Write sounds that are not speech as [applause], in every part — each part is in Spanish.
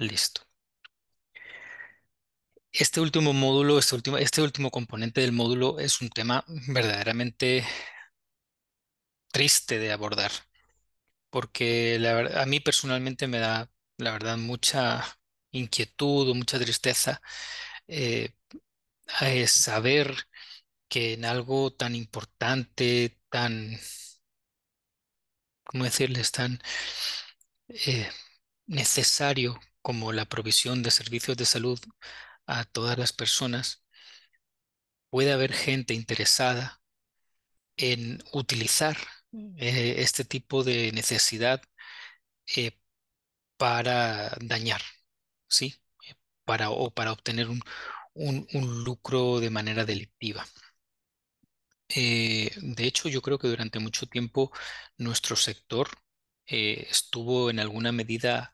listo. Este último módulo, este último, este último componente del módulo es un tema verdaderamente triste de abordar, porque a mí personalmente me da, la verdad, mucha inquietud o mucha tristeza eh, eh, saber que en algo tan importante, tan, ¿cómo decirles?, tan eh, necesario como la provisión de servicios de salud a todas las personas, puede haber gente interesada en utilizar eh, este tipo de necesidad eh, para dañar, ¿sí? Para, o para obtener un, lucro de manera delictiva. Eh, de hecho, yo creo que durante mucho tiempo nuestro sector estuvo en alguna medida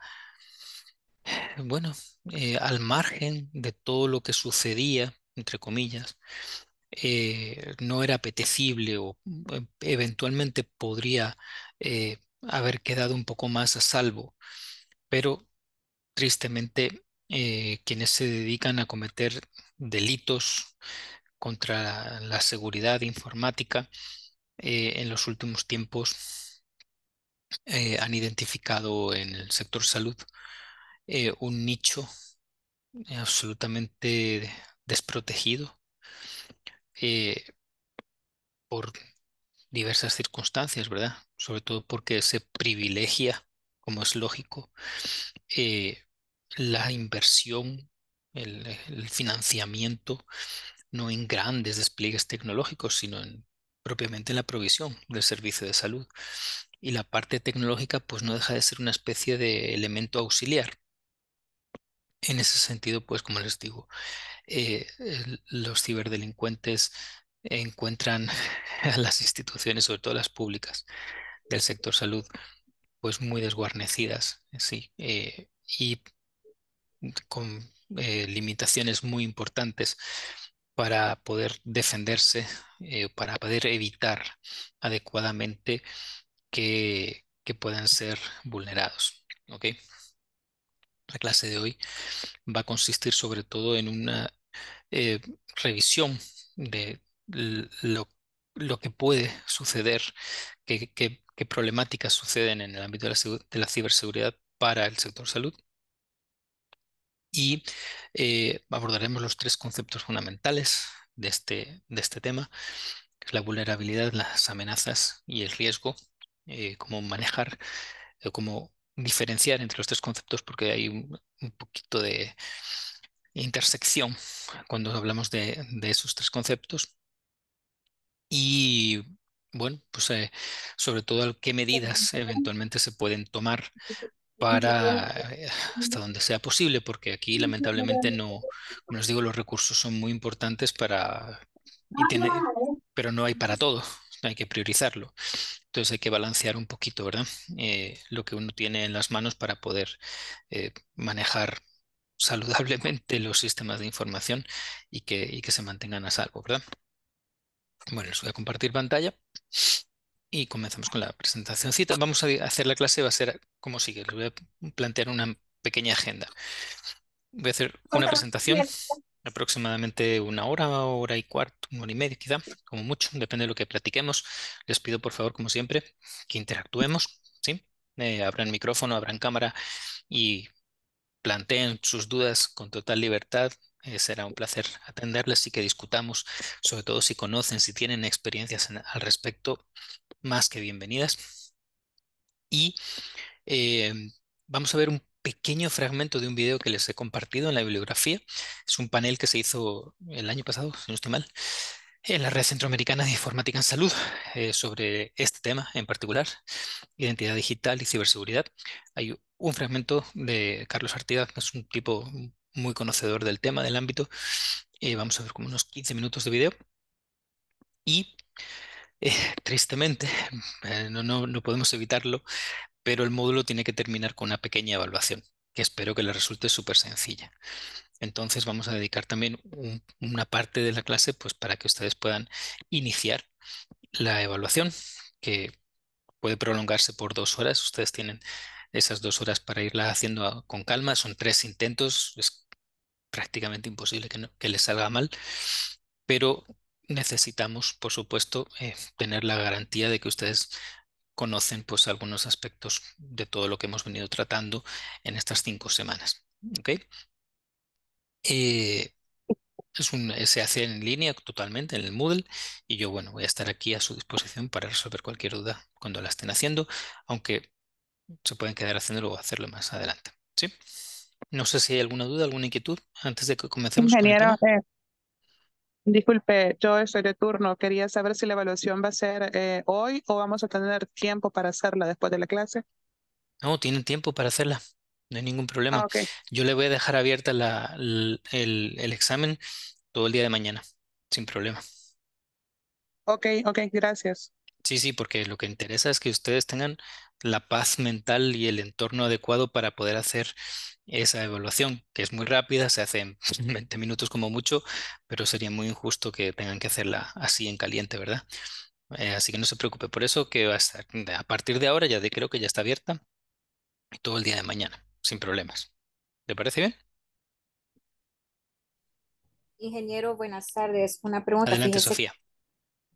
bueno, eh, al margen de todo lo que sucedía, entre comillas, eh, no era apetecible o eh, eventualmente podría haber quedado un poco más a salvo. Pero tristemente, quienes se dedican a cometer delitos contra la seguridad informática en los últimos tiempos han identificado en el sector salud eh, un nicho eh, absolutamente desprotegido eh, por diversas circunstancias, ¿verdad? Sobre todo porque se privilegia, como es lógico, la inversión, el, financiamiento, no en grandes despliegues tecnológicos, sino en, propiamente en la provisión del servicio de salud. Y la parte tecnológica, pues no deja de ser una especie de elemento auxiliar en ese sentido, pues como les digo, eh, los ciberdelincuentes encuentran [laughs] a las instituciones, sobre todo las públicas del sector salud, pues muy desguarnecidas, sí, eh, y con eh, limitaciones muy importantes para poder defenderse, para poder evitar adecuadamente que, puedan ser vulnerados. ¿ok?, la clase de hoy va a consistir sobre todo en una eh, revisión de lo, que puede suceder, qué, problemáticas suceden en el ámbito de la, ciberseguridad para el sector salud y eh, abordaremos los tres conceptos fundamentales de este, de este tema, la vulnerabilidad, las amenazas y el riesgo, eh, cómo manejar, o cómo diferenciar entre los tres conceptos porque hay un, poquito de intersección cuando hablamos de, esos tres conceptos. Y bueno, pues eh, sobre todo qué medidas eventualmente se pueden tomar para eh, hasta donde sea posible, porque aquí lamentablemente no, como os digo, los recursos son muy importantes para, pero no hay para todo, hay que priorizarlo. Entonces hay que balancear un poquito, ¿verdad? Eh, lo que uno tiene en las manos para poder eh, manejar [laughs] saludablemente los sistemas de información y que, se mantengan a salvo, ¿verdad? Bueno, les voy a compartir pantalla y comenzamos con la presentacióncita. Vamos a hacer la clase, va a ser como sigue. Les voy a plantear una pequeña agenda. Voy a hacer una presentación aproximadamente una hora, hora y cuarto, una hora y media quizá, como mucho, depende de lo que platiquemos. Les pido por favor, como siempre, que interactuemos, ¿sí? Eh, abran micrófono, abran cámara y planteen sus dudas con total libertad. Eh, será un placer atenderles y que discutamos, sobre todo si conocen, si tienen experiencias al respecto, más que bienvenidas. Y eh, vamos a ver un pequeño fragmento de un video que les he compartido en la bibliografía. Es un panel que se hizo el año pasado, si no estoy mal, en la Red Centroamericana de Informática en Salud eh, sobre este tema en particular, identidad digital y ciberseguridad. Hay un fragmento de Carlos Artigas, que es un tipo muy conocedor del tema, del ámbito. Eh, vamos a ver como unos 15 minutos de video. Y eh, tristemente, eh, no, no podemos evitarlo, pero el módulo tiene que terminar con una pequeña evaluación, que espero que le resulte súper sencilla. Entonces vamos a dedicar también una parte de la clase pues, para que ustedes puedan iniciar la evaluación, que puede prolongarse por dos horas. Ustedes tienen esas dos horas para irla haciendo con calma. Son tres intentos, es prácticamente imposible que, les salga mal, pero necesitamos, por supuesto, eh, tener la garantía de que ustedes conocen pues algunos aspectos de todo lo que hemos venido tratando en estas cinco semanas. Eh, eh, se hace en línea totalmente en el Moodle y yo bueno voy a estar aquí a su disposición para resolver cualquier duda cuando la estén haciendo, aunque se pueden quedar haciéndolo o hacerlo más adelante. ¿sí? No sé si hay alguna duda, alguna inquietud antes de que comencemos. Disculpe, yo estoy de turno. Quería saber si la evaluación va a ser eh, hoy o vamos a tener tiempo para hacerla después de la clase. No, tienen tiempo para hacerla. No hay ningún problema. Ah, yo le voy a dejar abierta la, el, el, examen todo el día de mañana, sin problema. Ok, ok, gracias. Sí, sí, porque lo que interesa es que ustedes tengan la paz mental y el entorno adecuado para poder hacer esa evaluación, que es muy rápida, se hace en 20 [laughs] minutos como mucho, pero sería muy injusto que tengan que hacerla así en caliente, ¿verdad? Eh, así que no se preocupe por eso, que va a partir de ahora ya de, creo que ya está abierta todo el día de mañana, sin problemas. ¿Te parece bien? Ingeniero, buenas tardes. Una pregunta. Adelante, Sofía.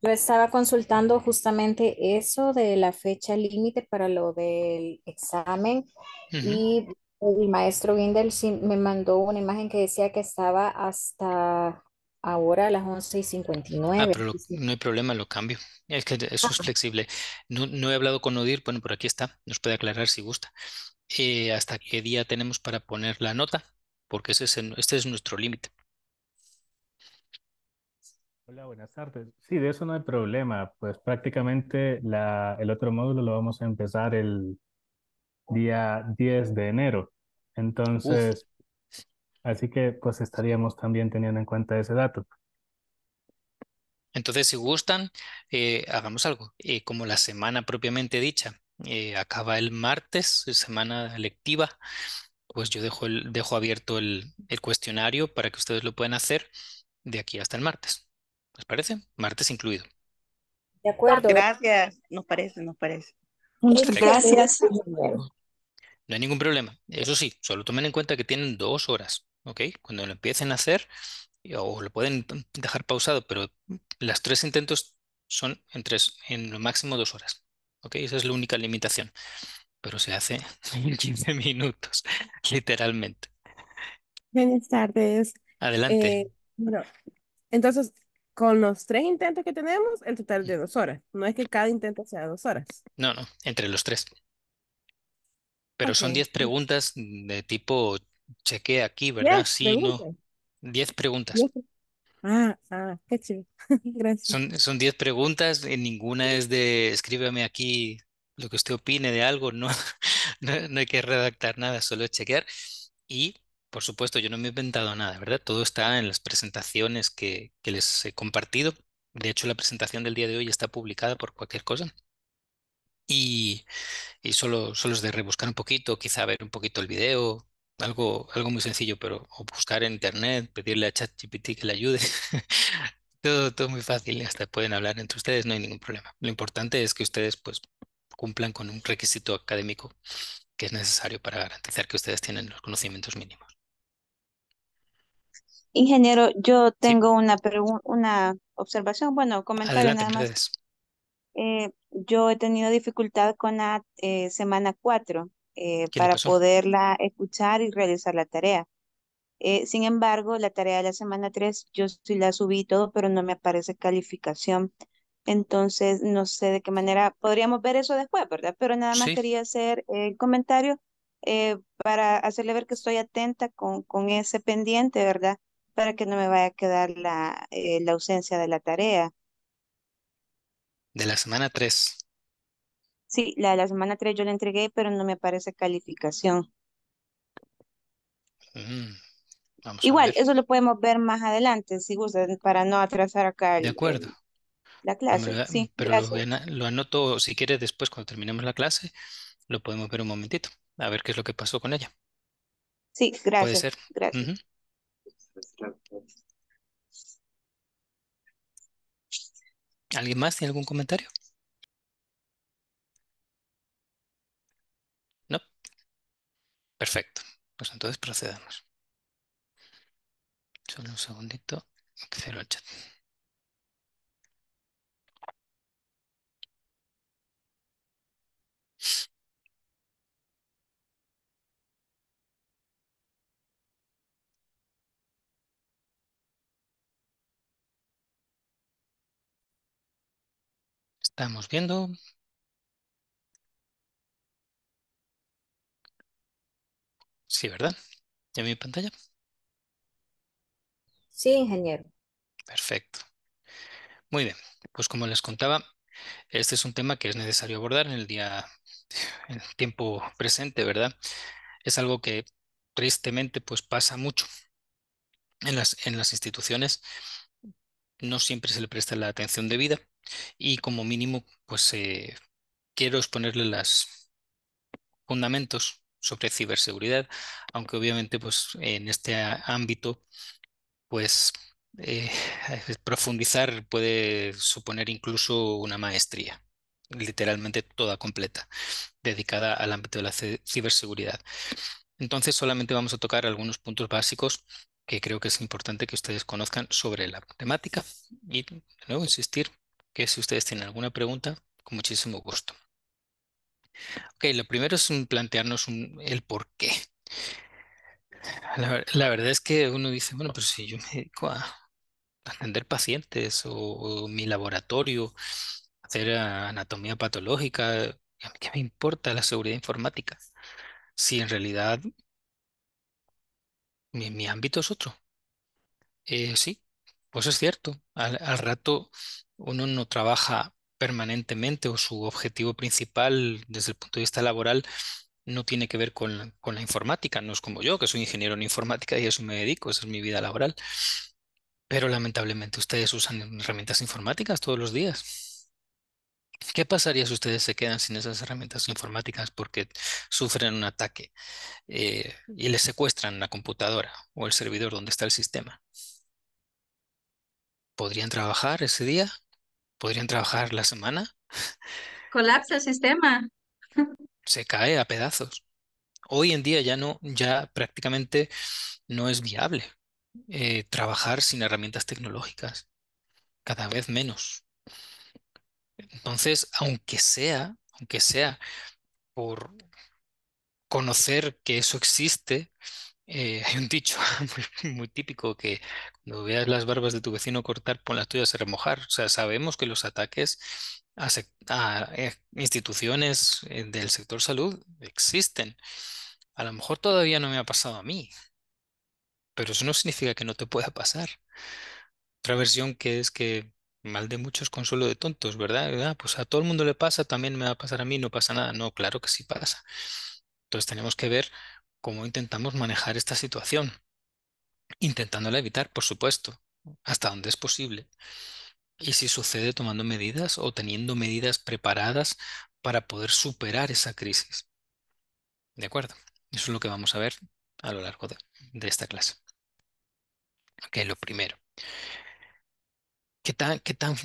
Yo estaba consultando justamente eso de la fecha límite para lo del examen y el maestro Windel me mandó una imagen que decía que estaba hasta ahora a las 11 y 59. Ah, no hay problema, lo cambio. Es que eso es flexible. No, he hablado con Odir, bueno, por aquí está. Nos puede aclarar si gusta. Eh, ¿Hasta qué día tenemos para poner la nota? Porque ese es, este es nuestro límite. Hola, buenas tardes. Sí, de eso no hay problema. Pues prácticamente el otro módulo lo vamos a empezar el día 10 de enero. Entonces, así que pues estaríamos también teniendo en cuenta ese dato. Entonces, si gustan, eh, hagamos algo. Eh, como la semana propiamente dicha eh, acaba el martes, semana lectiva, pues yo dejo, el, dejo abierto el, el cuestionario para que ustedes lo puedan hacer de aquí hasta el martes. ¿Les parece? Martes incluido. De acuerdo. Gracias, nos parece, nos parece. Muchas gracias. No hay ningún problema. Eso sí, solo tomen en cuenta que tienen dos horas, ¿ok? Cuando lo empiecen a hacer, o lo pueden dejar pausado, pero las tres intentos son en, tres, en lo máximo dos horas, ¿ok? Esa es la única limitación. Pero se hace [laughs] en 15 minutos, literalmente. Buenas tardes. Adelante. Eh, bueno, entonces, con los tres intentos que tenemos, el total de dos horas. No es que cada intento sea dos horas. No, no, entre los tres. Pero son 10 preguntas de tipo cheque aquí, ¿verdad? sí, preguntas. no. 10 preguntas. Ah, ah, qué chido. [laughs] Gracias. Son, diez preguntas, eh, ninguna es de escríbame aquí lo que usted opine de algo, [laughs] no, no, hay que redactar nada, solo chequear. Y, por supuesto, yo no me he inventado nada, ¿verdad? Todo está en las presentaciones que les he compartido. De hecho, la presentación del día de hoy está publicada por cualquier cosa y, solo, solo, es de rebuscar un poquito, quizá ver un poquito el video, algo, algo muy sencillo, pero buscar en internet, pedirle a ChatGPT que le ayude. [laughs] todo, todo muy fácil, ¿eh? hasta pueden hablar entre ustedes, no hay ningún problema. Lo importante es que ustedes pues cumplan con un requisito académico que es necesario para garantizar que ustedes tienen los conocimientos mínimos. Ingeniero, yo tengo una, una observación, bueno, comentar nada más yo he tenido dificultad con la eh, semana 4 eh, para poderla escuchar y realizar la tarea. Eh, sin embargo, la tarea de la semana 3 yo sí la subí todo, pero no me aparece calificación. Entonces, no sé de qué manera podríamos ver eso después, ¿verdad? Pero nada más quería hacer el comentario para hacerle ver que estoy atenta con, con ese pendiente, ¿verdad? Para que no me vaya a quedar la ausencia de la tarea de la semana 3. Sí, la de la semana 3 yo la entregué, pero no me aparece calificación. Mm, Igual, eso lo podemos ver más adelante, si gustan, para no atrasar acá. de acuerdo. la clase, sí. Pero lo, anoto, si quieres, después, cuando terminemos la clase, lo podemos ver un momentito, a ver qué es lo que pasó con ella. Sí, gracias. Puede ser. Gracias. ¿Alguien más tiene algún comentario? No. Perfecto. Pues entonces procedamos. Solo un segundito. Cero el chat. Estamos viendo. Sí, ¿verdad? ¿Ya mi pantalla? Sí, ingeniero. Perfecto. Muy bien. Pues como les contaba, este es un tema que es necesario abordar en el día, en el tiempo presente, ¿verdad? Es algo que tristemente pues pasa mucho en las, en las instituciones. No siempre se le presta la atención debida y como mínimo, pues eh, quiero exponerle los fundamentos sobre ciberseguridad, aunque obviamente pues en este ámbito pues eh, [laughs] profundizar puede suponer incluso una maestría, literalmente toda completa, dedicada al ámbito de la ciberseguridad. Entonces solamente vamos a tocar algunos puntos básicos que creo que es importante que ustedes conozcan sobre la temática y de nuevo insistir que si ustedes tienen alguna pregunta, con muchísimo gusto. Ok, lo primero es plantearnos el por qué. La, verdad es que uno dice, bueno, pero si yo me dedico a atender pacientes o, mi laboratorio, hacer anatomía patológica, ¿qué me importa la seguridad informática? Si en realidad mi, ámbito es otro. Eh, sí, pues es cierto. al rato uno no trabaja permanentemente o su objetivo principal desde el punto de vista laboral no tiene que ver con, la informática, no es como yo, que soy ingeniero en informática y a eso me dedico, esa es mi vida laboral. Pero lamentablemente ustedes usan herramientas informáticas todos los días. ¿Qué pasaría si ustedes se quedan sin esas herramientas informáticas porque sufren un ataque eh, y les secuestran la computadora o el servidor donde está el sistema? ¿Podrían trabajar ese día? podrían trabajar la semana. Colapsa el sistema. Se cae a pedazos. Hoy en día ya no, ya prácticamente no es viable eh, trabajar sin herramientas tecnológicas. Cada vez menos. Entonces, aunque sea, aunque sea por conocer que eso existe, eh, hay un dicho [laughs] muy, típico que cuando veas las barbas de tu vecino cortar, pon las tuyas a remojar. O sea, sabemos que los ataques a, eh, instituciones eh, del sector salud existen. A lo mejor todavía no me ha pasado a mí, pero eso no significa que no te pueda pasar. Otra versión que es que mal de muchos consuelo de tontos, ¿verdad? ¿verdad? Ah, pues a todo el mundo le pasa, también me va a pasar a mí, no pasa nada. No, claro que sí pasa. Entonces tenemos que ver cómo intentamos manejar esta situación, intentándola evitar, por supuesto, hasta donde es posible. Y si sucede tomando medidas o teniendo medidas preparadas para poder superar esa crisis. ¿De acuerdo? Eso es lo que vamos a ver a lo largo de, esta clase. Ok, lo primero. ¿Qué tan, qué tan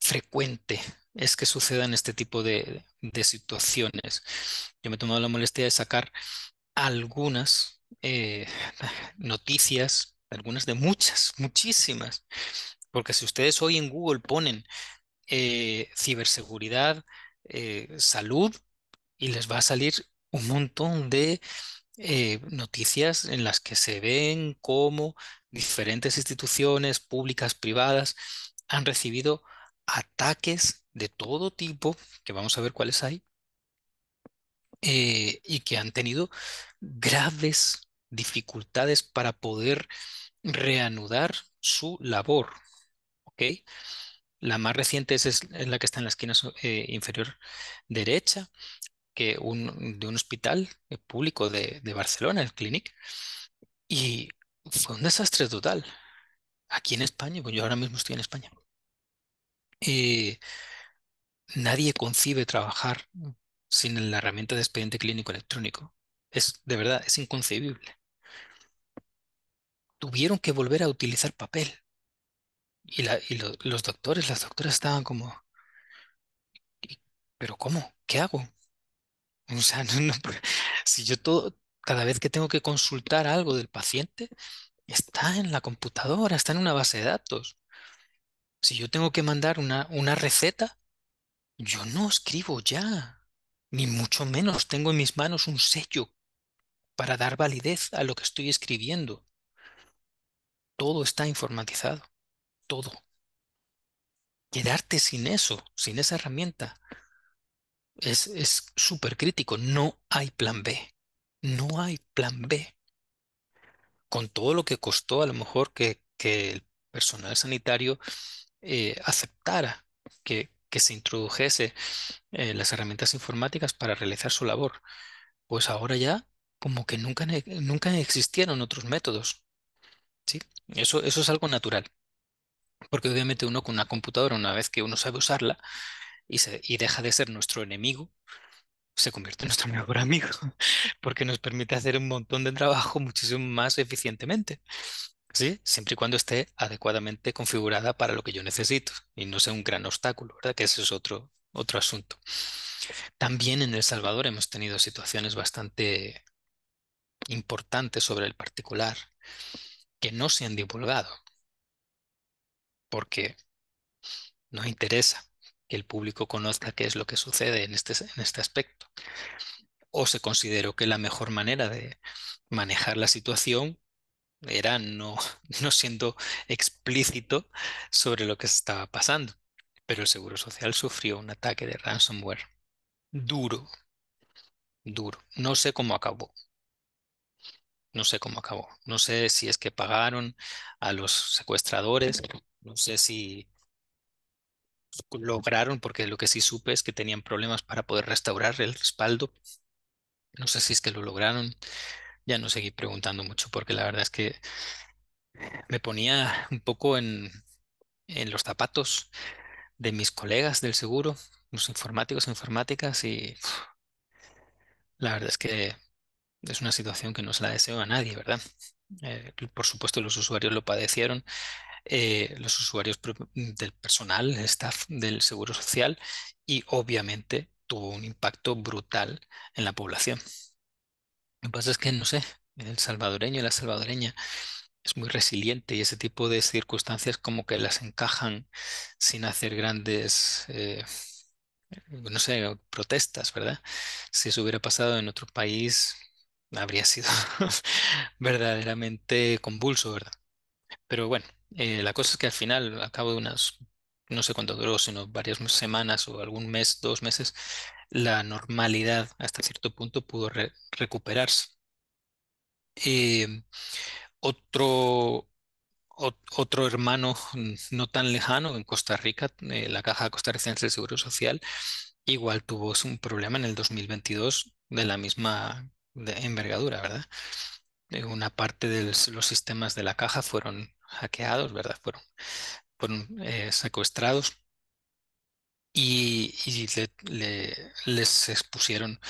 frecuente es que sucedan este tipo de, de situaciones? Yo me he tomado la molestia de sacar algunas eh, [laughs] noticias, algunas de muchas, muchísimas, porque si ustedes hoy en Google ponen eh, ciberseguridad, eh, salud, y les va a salir un montón de noticias en las que se ven cómo diferentes instituciones públicas, privadas, han recibido ataques de todo tipo, que vamos a ver cuáles hay, y que han tenido graves dificultades para poder reanudar su labor. La más reciente es, la que está en la esquina eh, inferior derecha que de un hospital eh, público de, Barcelona, el Clinic, y fue un desastre total. Aquí en España, pues yo ahora mismo estoy en España. Eh, nadie concibe trabajar sin la herramienta de expediente clínico electrónico. Es de verdad, es inconcebible. Tuvieron que volver a utilizar papel. Y, los doctores, las doctoras estaban como, ¿pero cómo? ¿Qué hago? O sea, [laughs] no, si yo todo, cada vez que tengo que consultar algo del paciente, está en la computadora, está en una base de datos. Si yo tengo que mandar una, una receta, yo no escribo ya, ni mucho menos tengo en mis manos un sello para dar validez a lo que estoy escribiendo. Todo está informatizado, todo. Quedarte sin eso, sin esa herramienta, es súper crítico. No hay plan B. No hay plan B. Con todo lo que costó a lo mejor que, que el personal sanitario eh, aceptara que, que, se introdujese eh, las herramientas informáticas para realizar su labor. Pues ahora ya como que nunca, e, nunca existieron otros métodos. ¿sí? Eso, eso es algo natural. Porque obviamente uno con una computadora, una vez que uno sabe usarla y, se, deja de ser nuestro enemigo, se convierte en nuestro [laughs] mejor amigo, porque nos permite hacer un montón de trabajo muchísimo más eficientemente. ¿sí? Siempre y cuando esté adecuadamente configurada para lo que yo necesito y no sea un gran obstáculo, ¿verdad? Que ese es otro, otro asunto. También en El Salvador hemos tenido situaciones bastante importante sobre el particular que no se han divulgado, porque nos interesa que el público conozca qué es lo que sucede en este, en este aspecto. O se consideró que la mejor manera de manejar la situación era no, [laughs] no siendo explícito sobre lo que estaba pasando. Pero el Seguro Social sufrió un ataque de ransomware duro, duro. No sé cómo acabó, no sé cómo acabó. No sé si es que pagaron a los secuestradores. No sé si lograron, porque lo que sí supe es que tenían problemas para poder restaurar el respaldo. No sé si es que lo lograron. Ya no seguí preguntando mucho porque la verdad es que me ponía un poco en, en los zapatos de mis colegas del seguro, los informáticos e informáticas, y la verdad es que es una situación que no se la deseo a nadie, ¿verdad? Eh, por supuesto, los usuarios lo padecieron, eh, los usuarios mm, del personal, el staff del Seguro Social, y obviamente tuvo un impacto brutal en la población. Lo que pasa es que, no sé, el salvadoreño y la salvadoreña es muy resiliente y ese tipo de circunstancias como que las encajan sin hacer grandes, eh, no sé, protestas, ¿verdad? Si eso hubiera pasado en otro país, habría sido [laughs] verdaderamente convulso, ¿verdad? Pero bueno, eh, la cosa es que al final, al cabo de unas, no sé cuánto duró, sino varias semanas o algún mes, dos meses, la normalidad hasta cierto punto pudo recuperarse. Em, otro, otro hermano [laughs] no tan lejano en Costa Rica, eh, la Caja Costarricense de Seguro Social, igual tuvo un problema en el 2022 de la misma de envergadura, ¿verdad? Eh, una parte de los sistemas de la caja fueron hackeados, ¿verdad? Fueron, eh, secuestrados y, les expusieron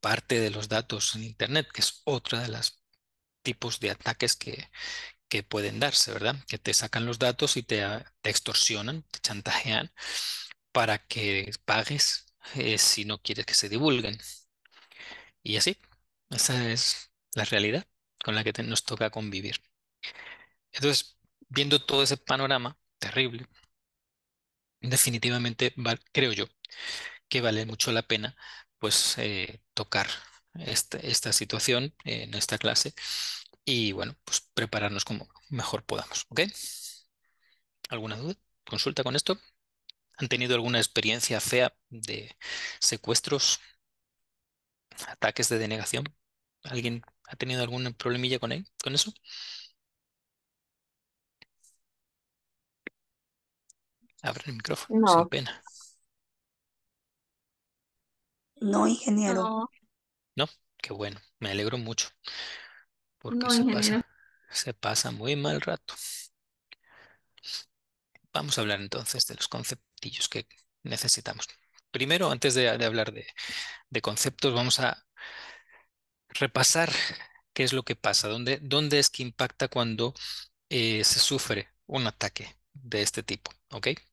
parte de los datos en Internet, que es otro de los tipos de ataques que, pueden darse, ¿verdad? Que te sacan los datos y te, ah, extorsionan, te chantajean para que pagues eh, si no quieres que se divulguen. Y así, esa es la realidad con la que nos toca convivir. Entonces, viendo todo ese panorama terrible, definitivamente creo yo que vale mucho la pena pues eh, tocar este, esta, situación en esta clase y bueno, pues prepararnos como mejor podamos, ¿Alguna duda? ¿Consulta con esto? ¿Han tenido alguna experiencia fea de secuestros, ataques de denegación? ¿Alguien ha tenido algún problemilla con con eso? Abre el micrófono, No, sin pena. no, ingeniero. no, qué bueno, me alegro mucho, porque se pasa, muy mal rato. Vamos a hablar entonces de los conceptillos que necesitamos. Primero, antes de, hablar de conceptos, vamos a repasar qué es lo que pasa, dónde, dónde es que impacta cuando eh, se sufre un ataque de este tipo,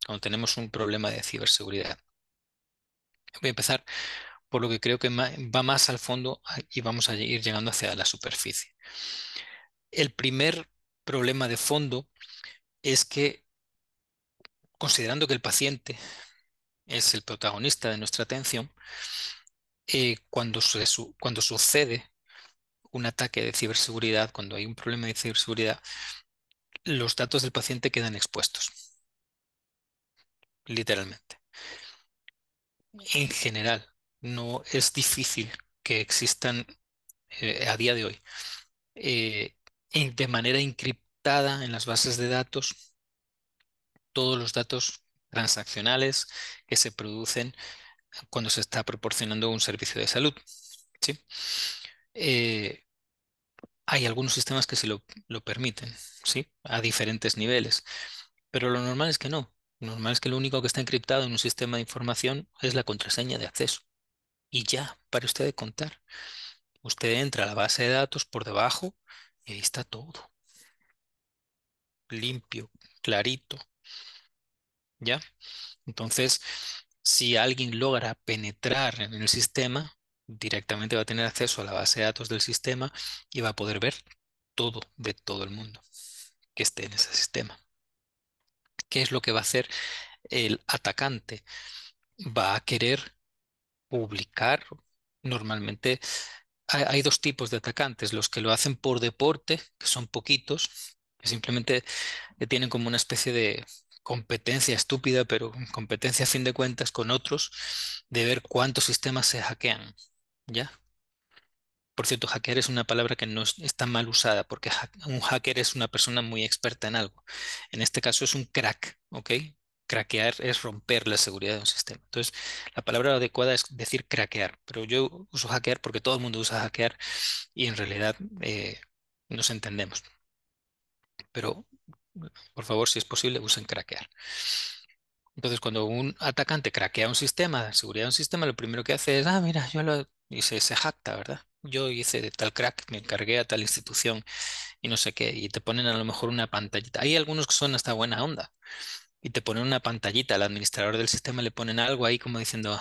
Cuando tenemos un problema de ciberseguridad. Voy a empezar por lo que creo que va más al fondo ah, y vamos a ir llegando hacia la superficie. El primer problema de fondo es que, considerando que el paciente es el protagonista de nuestra atención, eh, cuando sucede un ataque de ciberseguridad, cuando hay un problema de ciberseguridad, los datos del paciente quedan expuestos. Literalmente. En general, no es difícil que existan eh, a día de hoy eh, de manera encriptada en las bases de datos todos los datos transaccionales que se producen cuando se está proporcionando un servicio de salud. ¿sí? Eh, hay algunos sistemas que sí lo, lo, permiten, ¿sí? A diferentes niveles. Pero lo normal es que no. Lo normal es que lo único que está encriptado en un sistema de información es la contraseña de acceso. Y ya, para usted de contar. Usted entra a la base de datos por debajo y ahí está todo. Limpio, clarito. ¿Ya? Entonces, si alguien logra penetrar en el sistema, directamente va a tener acceso a la base de datos del sistema y va a poder ver todo de todo el mundo que esté en ese sistema. ¿Qué es lo que va a hacer el atacante? Va a querer publicar normalmente. Hay dos tipos de atacantes, los que lo hacen por deporte, que son poquitos, que simplemente tienen como una especie de competencia estúpida, pero competencia a fin de cuentas con otros, de ver cuántos sistemas se hackean. ¿ya? Por cierto, hackear es una palabra que no está mal usada porque un hacker es una persona muy experta en algo. En este caso es un crack, ¿ok? Craquear es romper la seguridad de un sistema. Entonces, la palabra adecuada es decir craquear, pero yo uso hackear porque todo el mundo usa hackear y en realidad eh, nos entendemos. Pero, por favor, si es posible, usen craquear. Entonces, cuando un atacante craquea un sistema, seguridad de un sistema, lo primero que hace es, ah, mira, yo lo y se, jacta, ¿verdad? Yo hice tal crack, me encargué a tal institución y no sé qué, y te ponen a lo mejor una pantallita. Hay algunos que son hasta buena onda y te ponen una pantallita, al administrador del sistema le ponen algo ahí como diciendo,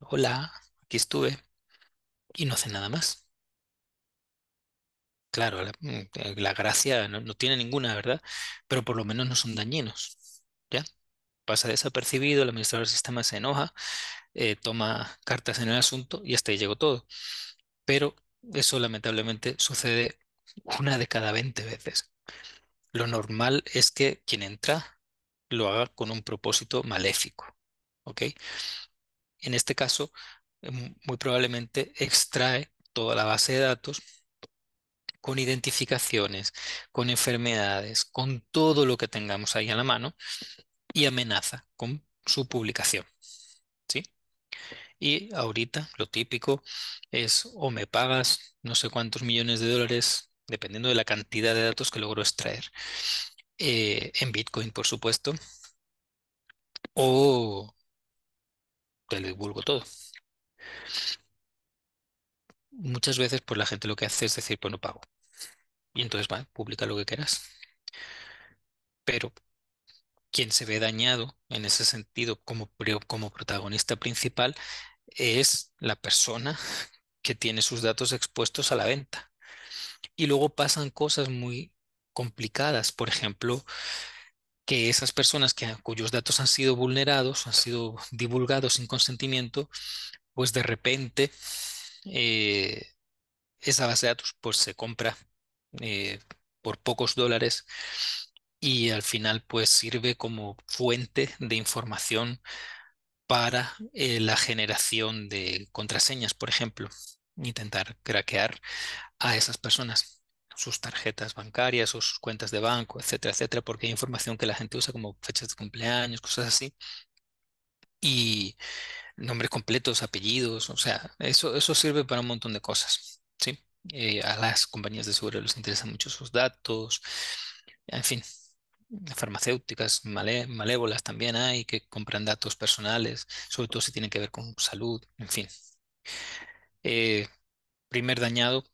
hola, aquí estuve, y no hace nada más. Claro, la, mm, eh, gracia no, no, tiene ninguna, ¿verdad? Pero por lo menos no son dañinos, ¿ya? Pasa desapercibido, el administrador del sistema se enoja, eh, toma cartas en el asunto y hasta ahí llegó todo. Pero eso lamentablemente sucede una de cada 20 veces. Lo normal es que quien entra lo haga con un propósito maléfico. ¿ok? En este caso, eh, muy probablemente extrae toda la base de datos con identificaciones, con enfermedades, con todo lo que tengamos ahí a la mano y amenaza con su publicación. Y ahorita lo típico es o me pagas no sé cuántos millones de dólares, dependiendo de la cantidad de datos que logro extraer, eh, en Bitcoin, por supuesto, o te lo divulgo todo. Muchas veces pues la gente lo que hace es decir, pues no pago. Y entonces va, publica lo que quieras. Pero quien se ve dañado en ese sentido como, como protagonista principal es la persona que tiene sus datos expuestos a la venta. Y luego pasan cosas muy complicadas, por ejemplo, que esas personas que, cuyos datos han sido vulnerados, han sido divulgados sin consentimiento, pues de repente eh, esa base de datos pues se compra eh, por pocos dólares y al final pues sirve como fuente de información para eh, la generación de contraseñas, por ejemplo, intentar craquear a esas personas sus tarjetas bancarias sus cuentas de banco, etcétera, etcétera, porque hay información que la gente usa como fechas de cumpleaños, cosas así. Y nombres completos, apellidos, o sea, eso, eso sirve para un montón de cosas, ¿sí? Eh, a las compañías de seguros les interesan mucho sus datos, en fin, farmacéuticas malévolas también hay que compran datos personales, sobre todo si tienen que ver con salud, en fin. Eh, primer dañado,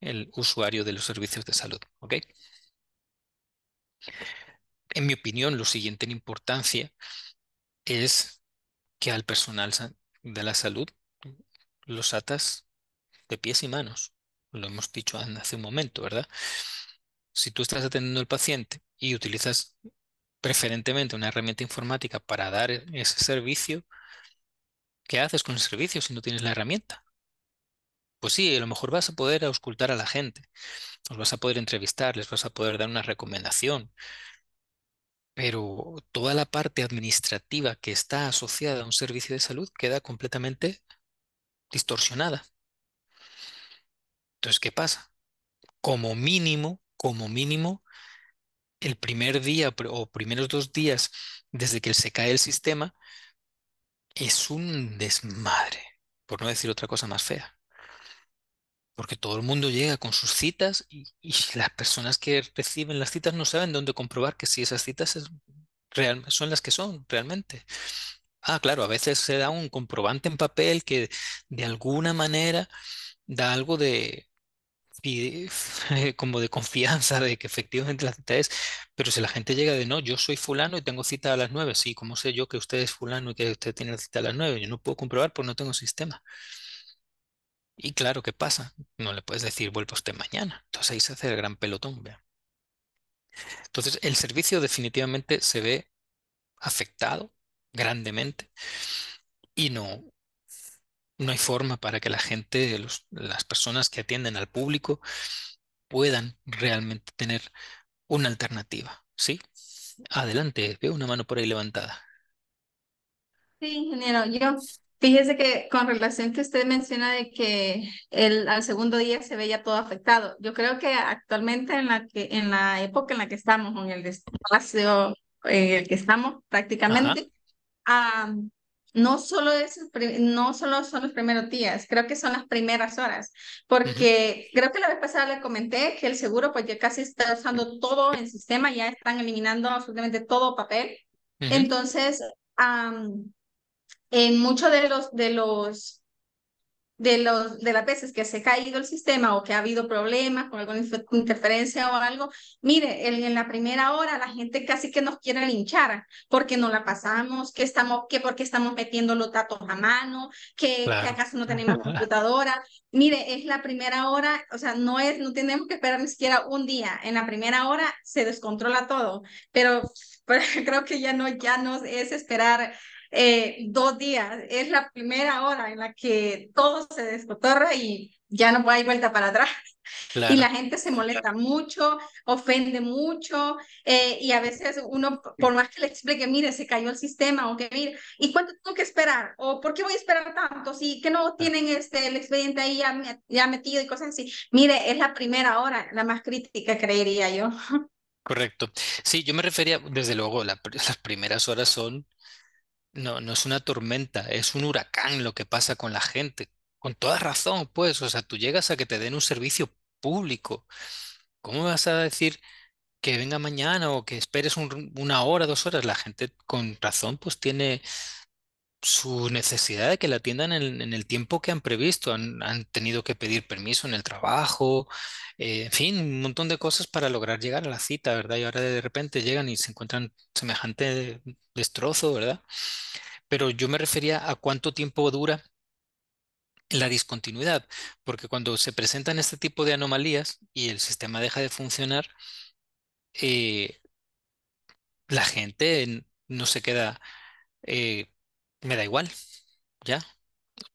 el usuario de los servicios de salud. ¿ok? En mi opinión, lo siguiente en importancia es que al personal de la salud los atas de pies y manos. Lo hemos dicho hace un momento, ¿verdad? si tú estás atendiendo al paciente y utilizas preferentemente una herramienta informática para dar e-, ese servicio, ¿qué haces con el servicio si no tienes la herramienta? Pues sí, a lo mejor vas a poder auscultar a la gente, los vas a poder entrevistar, les vas a poder dar una recomendación, pero toda la parte administrativa que está asociada a un servicio de salud queda completamente distorsionada. Entonces, ¿qué pasa? Como mínimo, como mínimo el primer día o primeros dos días desde que se cae el sistema es un desmadre, por no decir otra cosa más fea. Porque todo el mundo llega con sus citas y, las personas que reciben las citas no saben dónde comprobar que si esas citas son las que son realmente. Ah, claro, a veces se da un comprobante en papel que de alguna manera da algo de, y [laughs] como de confianza de que efectivamente la cita es, pero si la gente llega de no, yo soy fulano y tengo cita a las 9, sí, como sé yo que usted es fulano y que usted tiene cita a las 9? Yo no puedo comprobar porque no tengo sistema. Y claro, ¿qué pasa? No le puedes decir, vuelvo usted mañana. Entonces ahí se hace el gran pelotón. Entonces el servicio definitivamente se ve afectado grandemente y no, no hay forma para que la gente, los, las personas que atienden al público puedan realmente tener una alternativa. ¿Sí? Adelante, veo una mano por ahí levantada. Sí, ingeniero, yo fíjese que con relación que usted menciona de que el, al segundo día se veía todo afectado, yo creo que actualmente en la, que, en la época en la que estamos, en el espacio en el que estamos prácticamente, no solo, no solo son los primeros días, creo que son las primeras horas, porque creo que la vez pasada le comenté que el seguro pues ya casi está usando todo el sistema, ya están eliminando absolutamente todo papel. Entonces, en muchos de los, de los de, los, de las veces que se ha caído el sistema o que ha habido problemas con alguna interferencia o algo, mire, en, la primera hora la gente casi que nos quiere linchar porque no la pasamos, que estamos, que porque estamos metiendo los datos a mano, que, acaso no [laughs] tenemos computadora. Mire, es la primera hora, o sea, no es, no tenemos que esperar ni siquiera un día. En la primera hora se descontrola todo, pero, [laughs] pero creo que ya no, ya no es esperar eh, dos días. Es la primera hora en la que todo se descotorra y ya no hay vuelta para atrás. [laughs] Y la gente se molesta mucho, ofende mucho, eh, y a veces uno, por más que le explique, mire, se cayó el sistema, o que mire, ¿y cuánto tengo que esperar? ¿O por qué voy a esperar tanto? Si que no tienen este, el expediente ahí ya, ya metido y cosas así. Mire, es la primera hora, la más crítica, creería yo. Correcto. Sí, yo me refería, desde luego, [laughs] las primeras horas son no, no es una tormenta, es un huracán lo que pasa con la gente. Con toda razón, pues, o sea, tú llegas a que te den un servicio público. ¿Cómo vas a decir que venga mañana o que esperes una hora, dos horas? La gente con razón, pues tiene su necesidad de que la atiendan en, el tiempo que han previsto. Han, tenido que pedir permiso en el trabajo, eh, en fin, un montón de cosas para lograr llegar a la cita, ¿verdad? Y ahora de repente llegan y se encuentran semejante destrozo, ¿verdad? Pero yo me refería a cuánto tiempo dura la discontinuidad, porque cuando se presentan este tipo de anomalías y el sistema deja de funcionar, eh, la gente no se queda eh, me da igual, ya.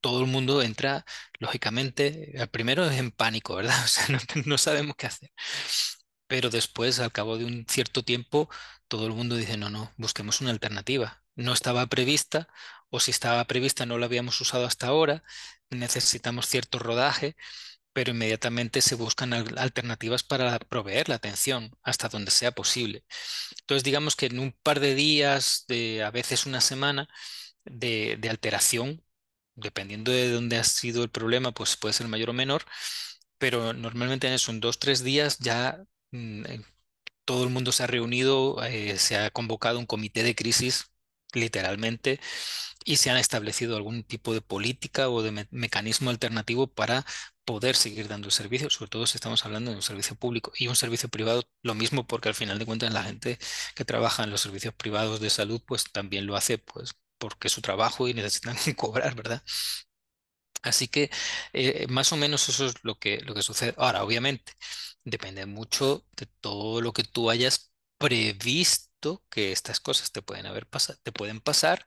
Todo el mundo entra, lógicamente, eh, primero es en pánico, ¿verdad? [laughs] O sea, no, sabemos qué hacer. Pero después, al cabo de un cierto tiempo, todo el mundo dice, no, no, busquemos una alternativa. No estaba prevista, o si estaba prevista no la habíamos usado hasta ahora, necesitamos cierto rodaje, pero inmediatamente se buscan alternativas para proveer la atención hasta donde sea posible. Entonces, digamos que en un par de días, de, a veces una semana, de, alteración, dependiendo de dónde ha sido el problema, pues puede ser mayor o menor, pero normalmente en esos en dos, tres días ya mm, todo el mundo se ha reunido, eh, se ha convocado un comité de crisis, literalmente, y se han establecido algún tipo de política o de mecanismo alternativo para poder seguir dando el servicio, sobre todo si estamos hablando de un servicio público y un servicio privado, lo mismo porque al final de cuentas la gente que trabaja en los servicios privados de salud pues también lo hace pues porque su trabajo y necesitan [laughs] cobrar, ¿verdad? Así que eh, más o menos eso es lo que, lo que sucede. Ahora, obviamente, depende mucho de todo lo que tú hayas previsto que estas cosas te pueden, haber pasado, te pueden pasar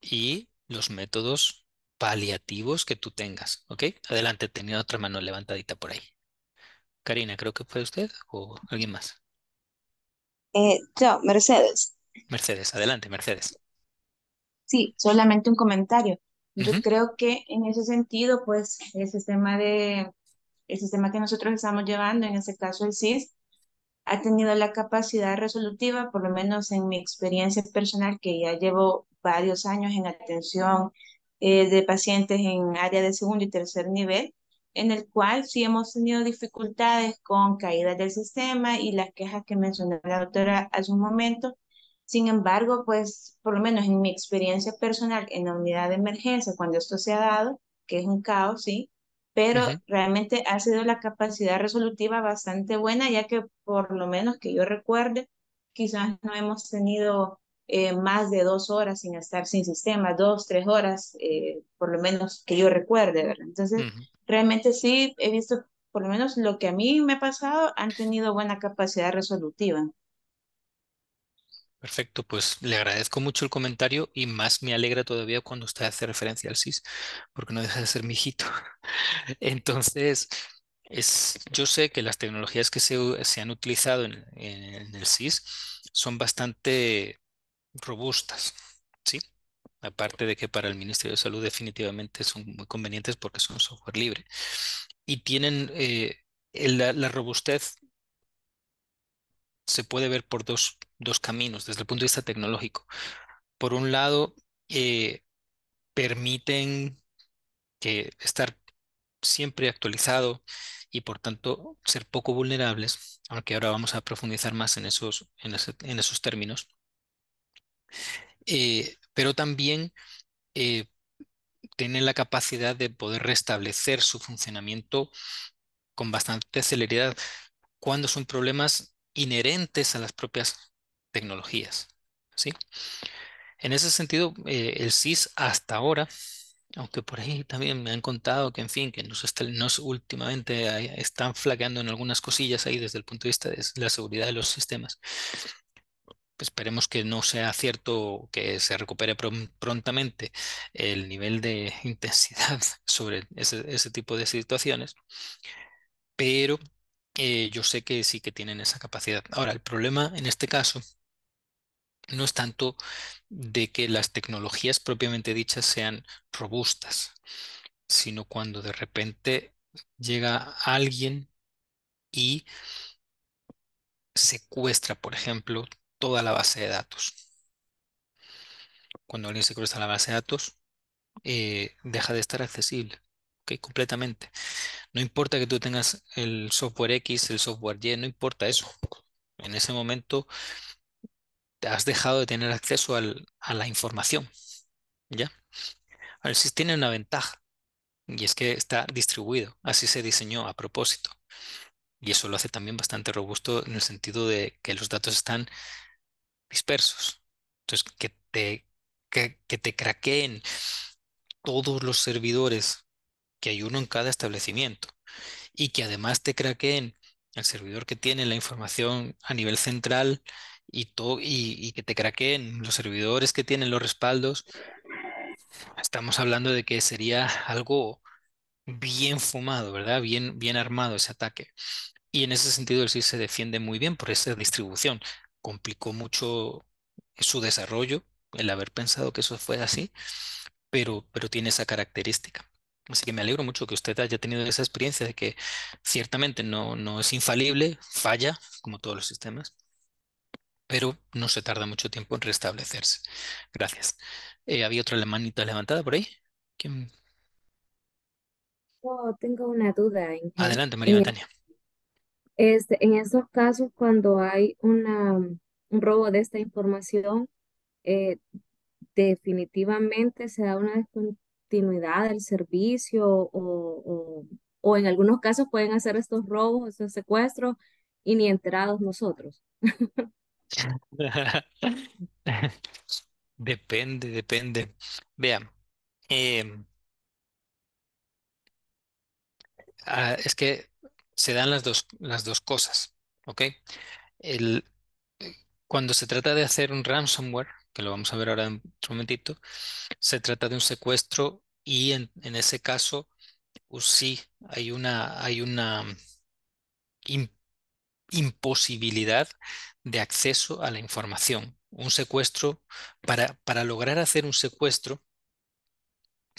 y los métodos paliativos que tú tengas, ¿ok? Adelante, tenía otra mano levantadita por ahí. Karina, creo que fue usted o alguien más. yo, eh, Mercedes. Mercedes, adelante, Mercedes. Sí, solamente un comentario. Yo creo que en ese sentido, pues, el sistema de el sistema que nosotros estamos llevando, en este caso el CIS, ha tenido la capacidad resolutiva, por lo menos en mi experiencia personal, que ya llevo varios años en atención eh, de pacientes en área de segundo y tercer nivel, en el cual sí hemos tenido dificultades con caídas del sistema y las quejas que mencionó la doctora hace un momento, sin embargo, pues por lo menos en mi experiencia personal en la unidad de emergencia, cuando esto se ha dado, que es un caos, sí, pero realmente ha sido la capacidad resolutiva bastante buena, ya que por lo menos que yo recuerde, quizás no hemos tenido eh, más de dos horas sin estar sin sistema, dos, tres horas, eh, por lo menos que yo recuerde, ¿verdad? Entonces, realmente sí he visto, por lo menos lo que a mí me ha pasado, han tenido buena capacidad resolutiva. Perfecto, pues le agradezco mucho el comentario y más me alegra todavía cuando usted hace referencia al SIS, porque no deja de ser mi hijito. [laughs] Entonces, es, yo sé que las tecnologías que se, han utilizado en, el SIS son bastante robustas, ¿sí? Aparte de que para el Ministerio de Salud definitivamente son muy convenientes porque son software libre y tienen eh, la, la robustez se puede ver por dos, caminos desde el punto de vista tecnológico. Por un lado, eh, permiten estar siempre actualizado y por tanto ser poco vulnerables, aunque ahora vamos a profundizar más en esos, en, esos términos. Eh, pero también eh, tienen la capacidad de poder restablecer su funcionamiento con bastante celeridad cuando son problemas inherentes a las propias tecnologías. ¿sí? En ese sentido, eh, el SIS hasta ahora, aunque por ahí también me han contado que, en fin, que nos, nos últimamente están flaqueando en algunas cosillas ahí desde el punto de vista de la seguridad de los sistemas. esperemos que no sea cierto que se recupere prontamente el nivel de [laughs] intensidad sobre ese, ese tipo de situaciones, pero eh, yo sé que sí que tienen esa capacidad. Ahora, el problema en este caso no es tanto de que las tecnologías propiamente dichas sean robustas, sino cuando de repente llega alguien y secuestra, por ejemplo, toda la base de datos. Cuando alguien secuestra la base de datos, eh, deja de estar accesible, completamente. No importa que tú tengas el software X, el software Y, no importa eso. En ese momento te has dejado de tener acceso a la información. ¿Ya? SIS tiene una ventaja y es que está distribuido. Así se diseñó a propósito. Y eso lo hace también bastante robusto en el sentido de que los datos están dispersos. Entonces, que te, que, que te craqueen todos los servidores que hay uno en cada establecimiento y que además te craqueen el servidor que tiene la información a nivel central y, y, que te craqueen los servidores que tienen los respaldos, estamos hablando de que sería algo bien fumado, ¿verdad? Bien, bien armado ese ataque. Y en ese sentido el SIS se defiende muy bien por esa distribución. Complicó mucho su desarrollo el haber pensado que eso fuera así, pero, pero tiene esa característica. Así que me alegro mucho que usted haya tenido esa experiencia de que ciertamente no, no es infalible, falla, como todos los sistemas, pero no se tarda mucho tiempo en restablecerse. Gracias. Eh, ¿Había otra manita levantada por ahí? tengo una duda. Adelante, María Betania. Este, en esos casos, cuando hay una, un robo de esta información, eh, definitivamente se da una continuidad del servicio o, en algunos casos pueden hacer estos robos, estos secuestros y ni enterados nosotros. [laughs] depende, depende. Vean, em, ah, es que se dan las dos, las dos cosas, ¿ok? cuando se trata de hacer un ransomware, que lo vamos a ver ahora en un momentito, se trata de un secuestro y en, ese caso pues sí hay una, hay una mm, imposibilidad de acceso a la información. Un secuestro, para, para lograr hacer un secuestro,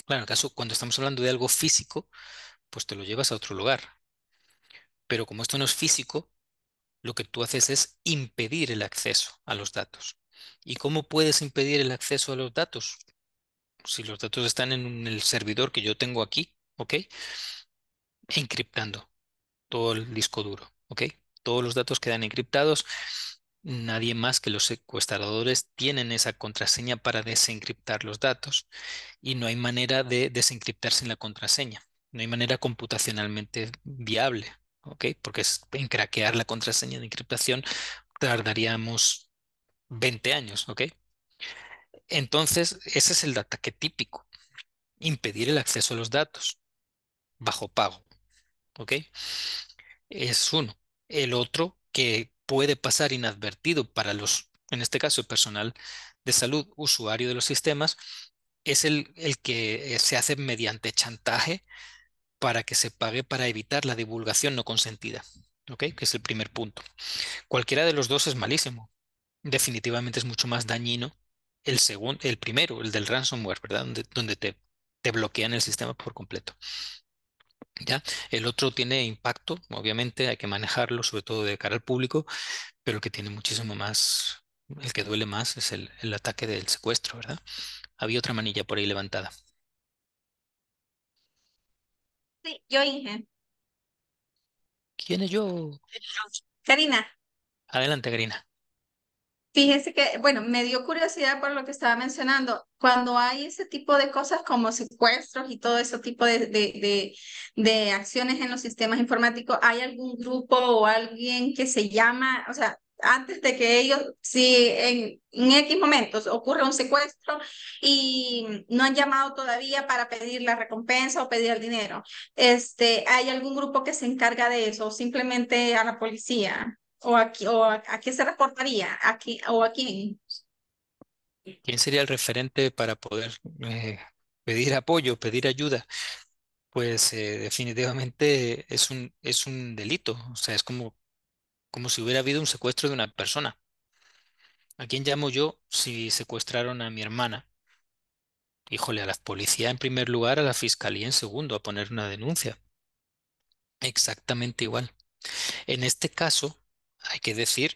claro, en el caso cuando estamos hablando de algo físico, pues te lo llevas a otro lugar. Pero como esto no es físico, lo que tú haces es impedir el acceso a los datos. ¿Y cómo puedes impedir el acceso a los datos? Si los datos están en el servidor que yo tengo aquí, ¿ok? Encriptando todo el disco duro, ¿ok? Todos los datos quedan encriptados. Nadie más que los secuestradores tienen esa contraseña para desencriptar los datos y no hay manera de desencriptar sin la contraseña. No hay manera computacionalmente viable, ¿ok? Porque en craquear la contraseña de encriptación tardaríamos 20 años, ¿ok? Entonces, ese es el ataque típico, impedir el acceso a los datos bajo pago, ¿ok? Es uno. El otro que puede pasar inadvertido para los, en este caso, personal de salud, usuario de los sistemas, es el, el, que eh, se hace mediante chantaje para que se pague para evitar la divulgación no consentida. ¿ok? Que es el primer punto. Cualquiera de los dos es malísimo, definitivamente es mucho más dañino el segundo, el primero, el del ransomware, ¿verdad? Donde, te, bloquean el sistema por completo. ¿Ya? El otro tiene impacto, obviamente hay que manejarlo, sobre todo de cara al público, pero que tiene muchísimo más, el que duele más es el, ataque del secuestro, ¿verdad? Había otra manilla por ahí levantada. Sí, yo, Inge. ¿Quién es yo? Karina. Adelante, Karina. Fíjese que, bueno, me dio curiosidad por lo que estaba mencionando. Cuando hay ese tipo de cosas como secuestros y todo ese tipo de, de, de, acciones en los sistemas informáticos, ¿hay algún grupo o alguien que se llama, o sea, antes de que ellos, si en, en X momentos ocurre un secuestro y no han llamado todavía para pedir la recompensa o pedir el dinero, este, ¿hay algún grupo que se encarga de eso o simplemente a la policía? o, o a, quién se reportaría, aquí o a quién. ¿Quién sería el referente para poder eh, pedir apoyo, pedir ayuda? Pues eh, definitivamente es un, es un delito, o sea, es como, como si hubiera habido un secuestro de una persona. ¿A quién llamo yo si secuestraron a mi hermana? Híjole, a la policía en primer lugar, a la fiscalía en segundo, a poner una denuncia. Exactamente igual. En este caso, hay que decir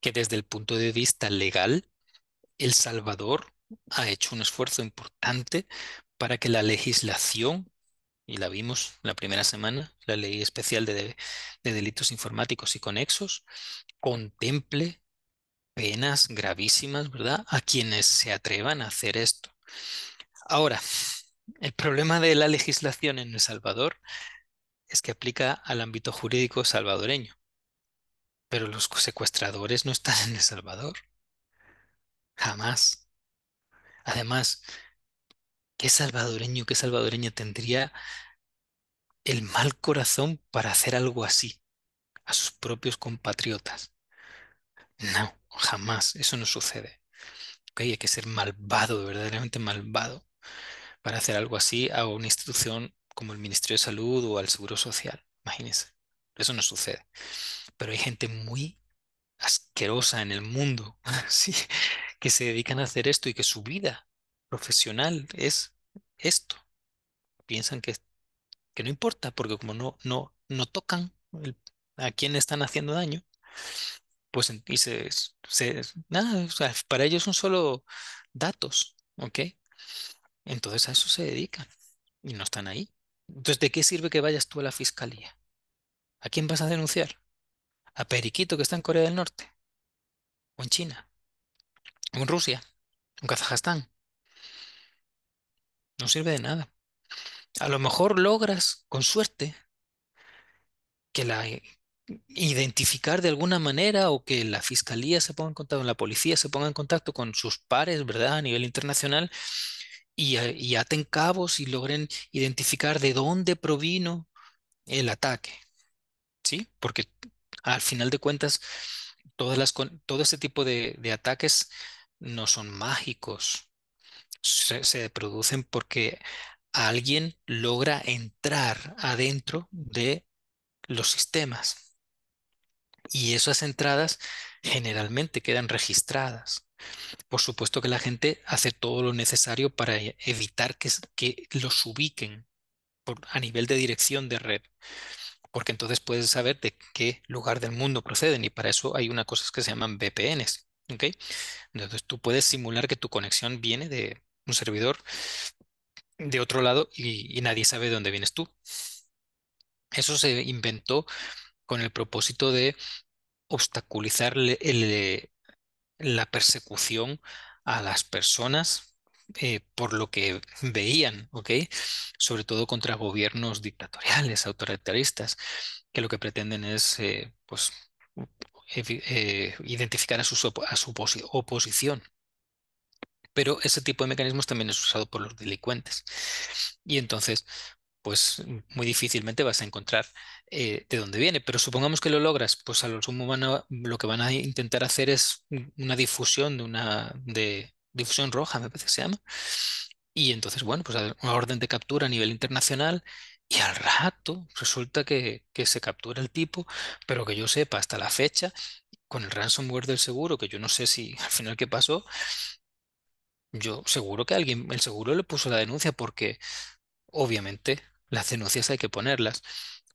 que desde el punto de vista legal, El Salvador ha hecho un esfuerzo importante para que la legislación, y la vimos la primera semana, la ley especial de, delitos informáticos y conexos, contemple penas gravísimas, ¿verdad?, a quienes se atrevan a hacer esto. Ahora, el problema de la legislación en El Salvador es que aplica al ámbito jurídico salvadoreño. Pero los secuestradores no están en El Salvador. Jamás. Además, ¿qué salvadoreño, qué salvadoreña tendría el mal corazón para hacer algo así a sus propios compatriotas? No, jamás, eso no sucede. hay que ser malvado, verdaderamente malvado, para hacer algo así a una institución como el Ministerio de Salud o al Seguro Social. Imagínense, eso no sucede pero hay gente muy asquerosa en el mundo, [laughs] ¿sí? que se dedican a hacer esto y que su vida profesional es esto. Piensan que, que no importa, porque como no, no, no tocan a quién están haciendo daño, pues nada, para ellos son solo datos, ¿ok? Entonces a eso se dedican y no están ahí. Entonces, ¿de qué sirve que vayas tú a la fiscalía? ¿A quién vas a denunciar? a Periquito que está en Corea del Norte, o en China, o en Rusia, o en Kazajstán. No sirve de nada. A lo mejor logras, con suerte, que la eh, identificar de alguna manera o que la fiscalía se ponga en contacto, la policía se ponga en contacto con sus pares, ¿verdad? A nivel internacional y, eh, y aten cabos y logren identificar de dónde provino el ataque. ¿Sí? Porque al final de cuentas, todas las, todo ese tipo de, ataques no son mágicos. Se, producen porque alguien logra entrar adentro de los sistemas. Y esas entradas generalmente quedan registradas. Por supuesto que la gente hace todo lo necesario para evitar que, los ubiquen a nivel de dirección de red porque entonces puedes saber de qué lugar del mundo proceden y para eso hay unas cosa que se llaman VPNs. Entonces tú puedes simular que tu conexión viene de un servidor de otro lado y, nadie sabe de dónde vienes tú. Eso se inventó con el propósito de obstaculizar la persecución a las personas eh, por lo que veían, Sobre todo contra gobiernos dictatoriales, autoritaristas, que lo que pretenden es, eh, pues, eh, identificar a, a su oposición. Pero ese tipo de mecanismos también es usado por los delincuentes. Y entonces, pues muy difícilmente vas a encontrar de dónde viene. Pero supongamos que lo logras, pues a lo sumo lo que van a intentar hacer es una difusión de, una, de, difusión roja, me parece que se llama. Y entonces, bueno, pues una orden de captura a nivel internacional y al rato resulta que, se captura el tipo, pero que yo sepa hasta la fecha, con el ransomware del seguro, que yo no sé si al final qué pasó, yo seguro que alguien, el seguro le puso la denuncia porque obviamente las denuncias hay que ponerlas,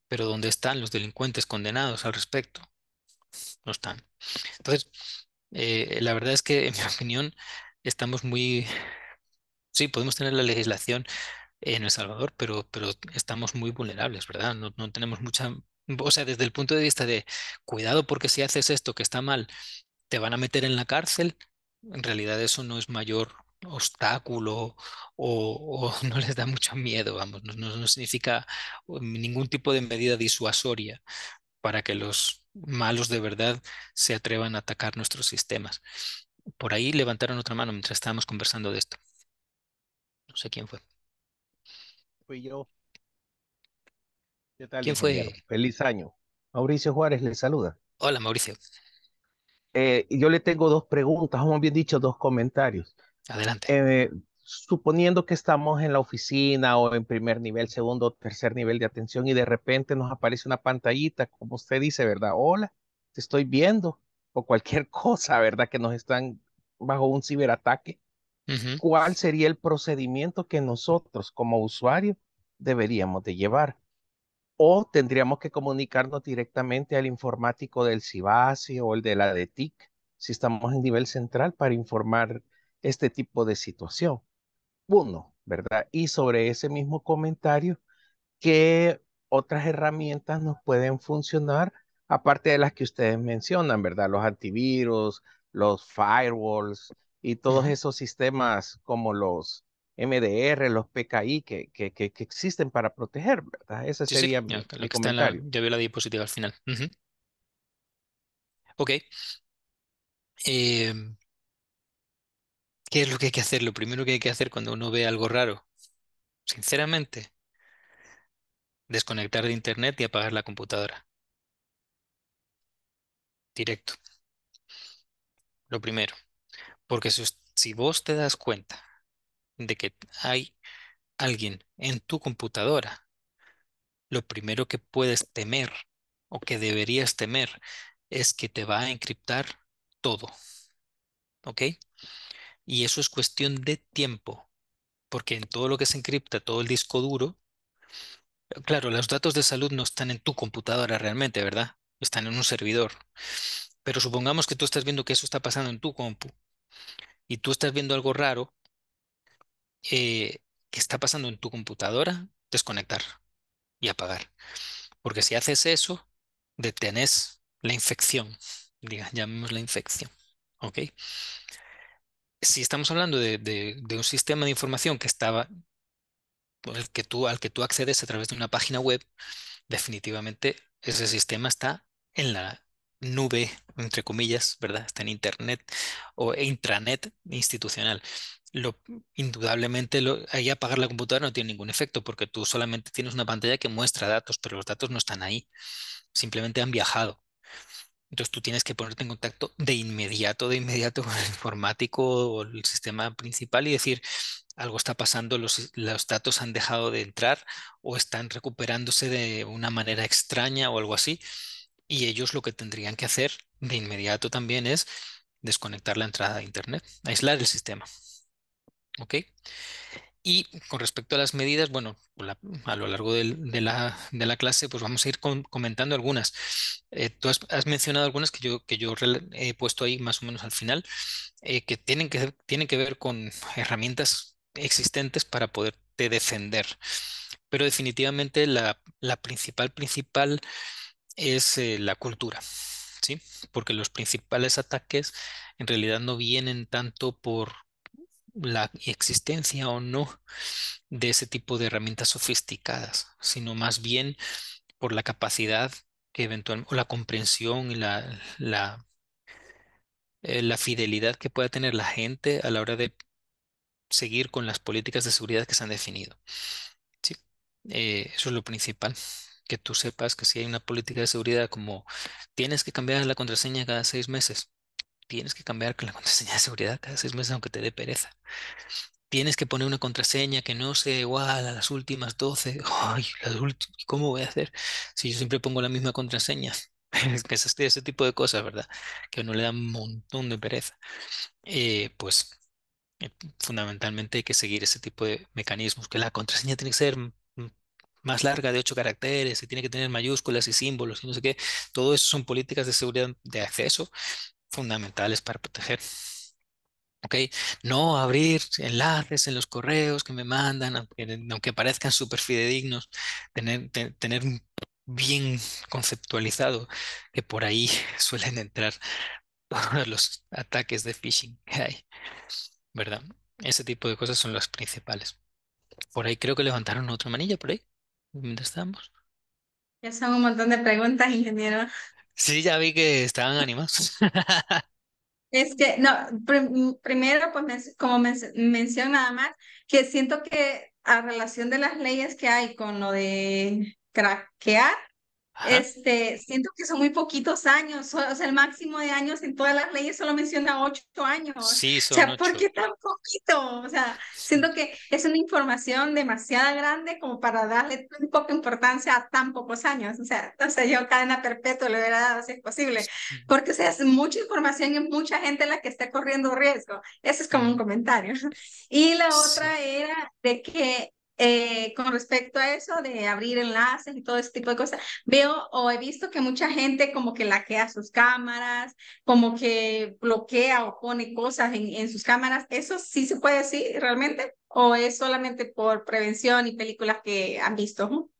pero ¿dónde están los delincuentes condenados al respecto? No están. Entonces, eh, la verdad es que, en mi [laughs] opinión, estamos muy, sí, podemos tener la legislación en El Salvador, pero, pero estamos muy vulnerables, ¿verdad? No, no tenemos mucha, o sea, desde el punto de vista de cuidado porque si haces esto que está mal, te van a meter en la cárcel, en realidad eso no es mayor obstáculo o, [laughs] no les da mucho miedo, vamos, no, no, significa um, ningún tipo de medida disuasoria para que los malos de verdad se atrevan a atacar nuestros sistemas. Por ahí levantaron otra mano mientras estábamos conversando de esto. No sé quién fue. Fui yo. ¿Qué tal? ¿Quién fue? Feliz año. Mauricio Juárez le saluda. Hola, Mauricio. Eh, yo le tengo dos preguntas, o más bien dicho, dos comentarios. Adelante. Eh, suponiendo que estamos en la oficina o en primer nivel, segundo, tercer nivel de atención y de repente nos aparece una pantallita, como usted dice, ¿verdad? Hola, te estoy viendo o cualquier [laughs] cosa, ¿verdad? Que nos están bajo un ciberataque. ¿Cuál sería el procedimiento que nosotros como usuario deberíamos de llevar? O tendríamos que comunicarnos directamente al informático del CIBASI o el de la DETIC, si estamos en nivel central, para informar este tipo de situación. Uno, ¿verdad? Y sobre ese mismo comentario, ¿qué otras herramientas nos pueden funcionar aparte de las que ustedes mencionan, ¿verdad? Los antivirus, los firewalls y todos esos sistemas como los MDR, los PKI que, que, existen para proteger, ¿verdad? Ese sería mi, comentario. ya veo la diapositiva al final. Ok. Em, ¿Qué es lo que hay que hacer? Lo primero que hay que hacer cuando uno ve algo raro, sinceramente, desconectar de internet y apagar la computadora directo. Lo primero. Porque si, vos te das cuenta de que hay alguien en tu computadora, lo primero que puedes temer o que deberías temer es que te va a encriptar todo. ¿Ok? Y eso es cuestión de tiempo, porque en todo lo que se encripta, todo el disco duro, claro, los datos de salud no están en tu computadora realmente, ¿verdad? están en un servidor. Pero supongamos que tú estás viendo que eso está pasando en tu compu y tú estás viendo algo raro eh, que está pasando en tu computadora, desconectar y apagar. Porque si haces eso, detenés la infección, [laughs] llamemos la infección. ¿Ok? Si estamos hablando de, un sistema de información que estaba, pues, que tú, al que tú accedes a través de una página web, definitivamente ese sistema está en la nube, entre comillas, ¿verdad? Está en Internet o intranet institucional. Lo, indudablemente lo, ahí apagar la computadora no tiene ningún efecto porque tú solamente tienes una pantalla que muestra datos, pero los datos no están ahí, simplemente han viajado. Entonces tú tienes que ponerte en contacto de inmediato, de inmediato con el informático o el sistema principal y decir, algo está pasando, los, los, datos han dejado de entrar o están recuperándose de una manera extraña o algo así. Y ellos lo que tendrían que hacer de inmediato también es desconectar la entrada a Internet, aislar el sistema. ¿Ok? Y con respecto a las medidas, bueno, a lo largo de, la, clase, pues vamos a ir comentando algunas. Eh, tú has, mencionado algunas que yo, que yo he puesto ahí más o menos al final, eh, que, tienen que tienen que ver con herramientas existentes para poderte defender. Pero definitivamente la, la principal, principal es eh, la cultura, ¿sí? Porque los principales ataques en realidad no vienen tanto por la existencia o no de ese tipo de herramientas sofisticadas, sino más bien por la capacidad que o la comprensión y la, la, eh, la fidelidad que pueda tener la gente a la hora de seguir con las políticas de seguridad que se han definido. ¿sí? Eh, eso es lo principal, que tú sepas que si hay una política de seguridad como tienes que cambiar la contraseña cada seis meses, tienes que cambiar la [laughs] contraseña de seguridad cada seis meses aunque te dé pereza. Tienes que poner una contraseña que no sea igual a las últimas 12. [laughs] ¿cómo voy a hacer si yo siempre pongo la misma contraseña? [laughs] es que este, ese, tipo de cosas, ¿verdad? Que a uno le da un montón de pereza. Eh, pues eh, fundamentalmente hay que seguir ese tipo de mecanismos, que la contraseña tiene que ser mm, más larga de ocho caracteres y tiene que tener mayúsculas y símbolos y no sé qué. Todo eso son políticas de seguridad de acceso fundamentales para proteger. okay No abrir enlaces en los correos que me mandan, aunque, parezcan súper fidedignos, tener, bien conceptualizado que por ahí [laughs] suelen entrar [laughs] los ataques de phishing que hay. ¿verdad? Ese tipo de cosas son las principales. Por ahí creo que levantaron otra manilla, por ahí, ¿Dónde estamos? Ya son un montón de preguntas, ingeniero. Sí, ya vi que estaban animados. [laughs] Es que, no, primero, pues como men nada más, que siento que a relación de las leyes que hay con lo de craquear, este, siento que son muy poquitos años, o sea, el máximo de años en todas las leyes solo menciona ocho años. Sí, son O sea, ¿por qué tan poquito? O sea, siento que es una información demasiado grande como para darle tan poca importancia a tan pocos años. O sea, entonces yo cadena perpetua le hubiera dado si es posible, porque o sea, es mucha información y mucha gente la que está corriendo riesgo. Eso es como un comentario. [laughs] Y la otra era de que eh, con respecto a eso de abrir enlaces y todo ese tipo de cosas, veo o he visto que mucha gente como que laquea sus cámaras, como que bloquea o pone cosas en, sus cámaras. ¿Eso sí se puede decir realmente? ¿O es solamente por prevención y películas que han visto?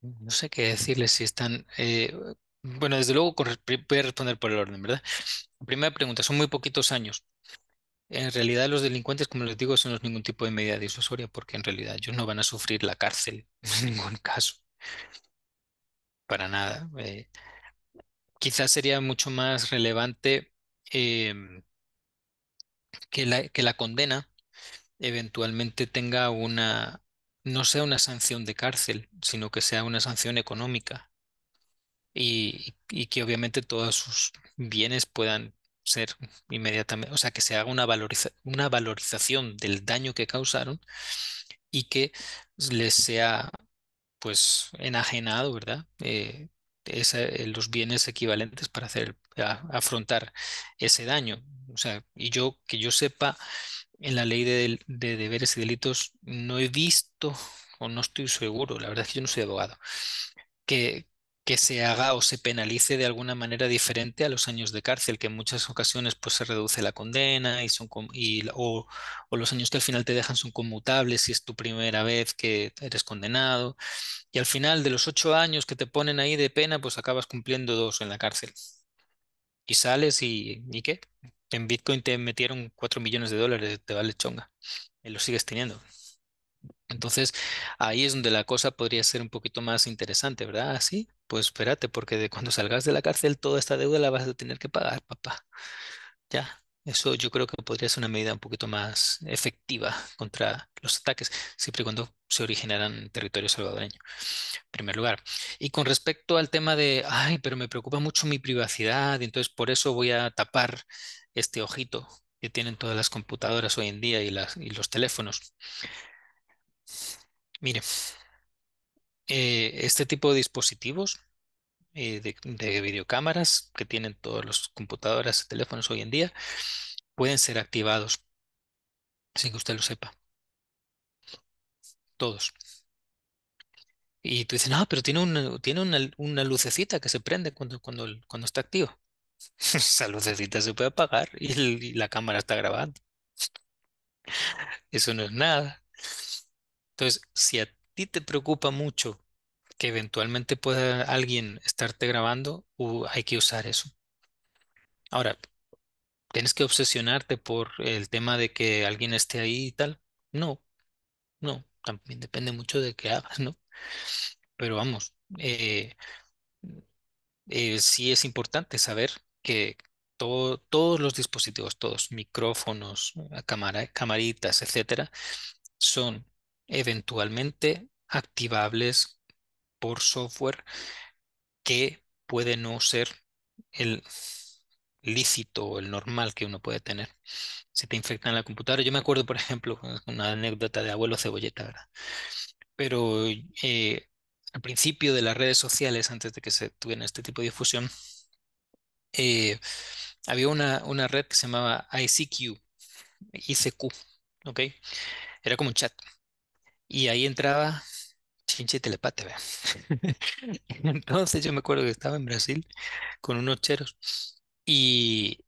No sé qué decirles si están... Eh, bueno, desde luego voy a responder por el orden, ¿verdad? Primera pregunta, son muy poquitos años. En realidad los delincuentes, como les digo, eso no es ningún tipo de medida disuasoria porque en realidad ellos no van a sufrir la cárcel [laughs] en ningún caso. Para nada. Eh, quizás sería mucho más relevante em, que, la, que la condena eventualmente tenga una, no sea una sanción de cárcel, sino que sea una sanción económica y, y que obviamente todos sus bienes puedan ser inmediatamente, o sea, que se haga una, valorización del daño que causaron y que les sea pues enajenado, ¿verdad? Eh, eh, los bienes equivalentes para hacer afrontar ese daño. O sea, y yo que yo sepa, en la ley de, de, deberes y delitos no he visto, o no estoy seguro, la verdad es que yo no soy abogado, que, que se haga o se penalice de alguna manera diferente a los años de cárcel, que en muchas ocasiones pues, se reduce la condena y son o, o, los años que al final te dejan son conmutables si es tu primera vez que eres condenado. Y al final de los ocho años que te ponen ahí de pena, pues acabas cumpliendo dos en la cárcel. Y sales y, ¿y qué? En Bitcoin te metieron cuatro millones de dólares, te vale chonga. Y lo sigues teniendo. Entonces, ahí es donde la cosa podría ser un poquito más interesante, ¿verdad? Así, ah, pues espérate, porque de cuando salgas de la cárcel, toda esta deuda la vas a tener que pagar, papá. Ya, eso yo creo que podría ser una medida un poquito más efectiva contra los ataques, siempre y cuando se originaran en territorio salvadoreño, en primer lugar. Y con respecto al tema de, ay, pero me preocupa mucho mi privacidad, y entonces por eso voy a tapar este ojito que tienen todas las computadoras hoy en día y, las, y los teléfonos. Mire, eh, este tipo de dispositivos eh, de, videocámaras que tienen todos los computadoras y teléfonos hoy en día pueden ser activados sin que usted lo sepa. Todos. Y tú dices, no, pero tiene una, tiene una, lucecita que se prende cuando, cuando, cuando está activo. [laughs] Esa lucecita se puede apagar y la cámara está grabando. Eso no es nada. Entonces, si a ti te preocupa mucho que eventualmente pueda alguien estarte grabando, uh, hay que usar eso. Ahora, ¿tienes que obsesionarte por el tema de que alguien esté ahí y tal? No, no, también depende mucho de qué hagas, ¿no? Pero vamos, eh, eh, sí es importante saber que todos los dispositivos, todos, micrófonos, cámara, camaritas, etcétera, son eventualmente activables por software que puede no ser el lícito o el normal que uno puede tener. Si te infectan la computadora, yo me acuerdo, por ejemplo, [laughs] una anécdota de abuelo cebolleta, ¿verdad? Pero eh, al principio de las redes sociales, antes de que se tuviera este tipo de difusión, eh, había una, red que se llamaba ICQ, ICQ, ¿ok? Era como un chat, y ahí entraba chinche telepate, vea. [laughs] Entonces yo me acuerdo que estaba en Brasil con unos cheros y,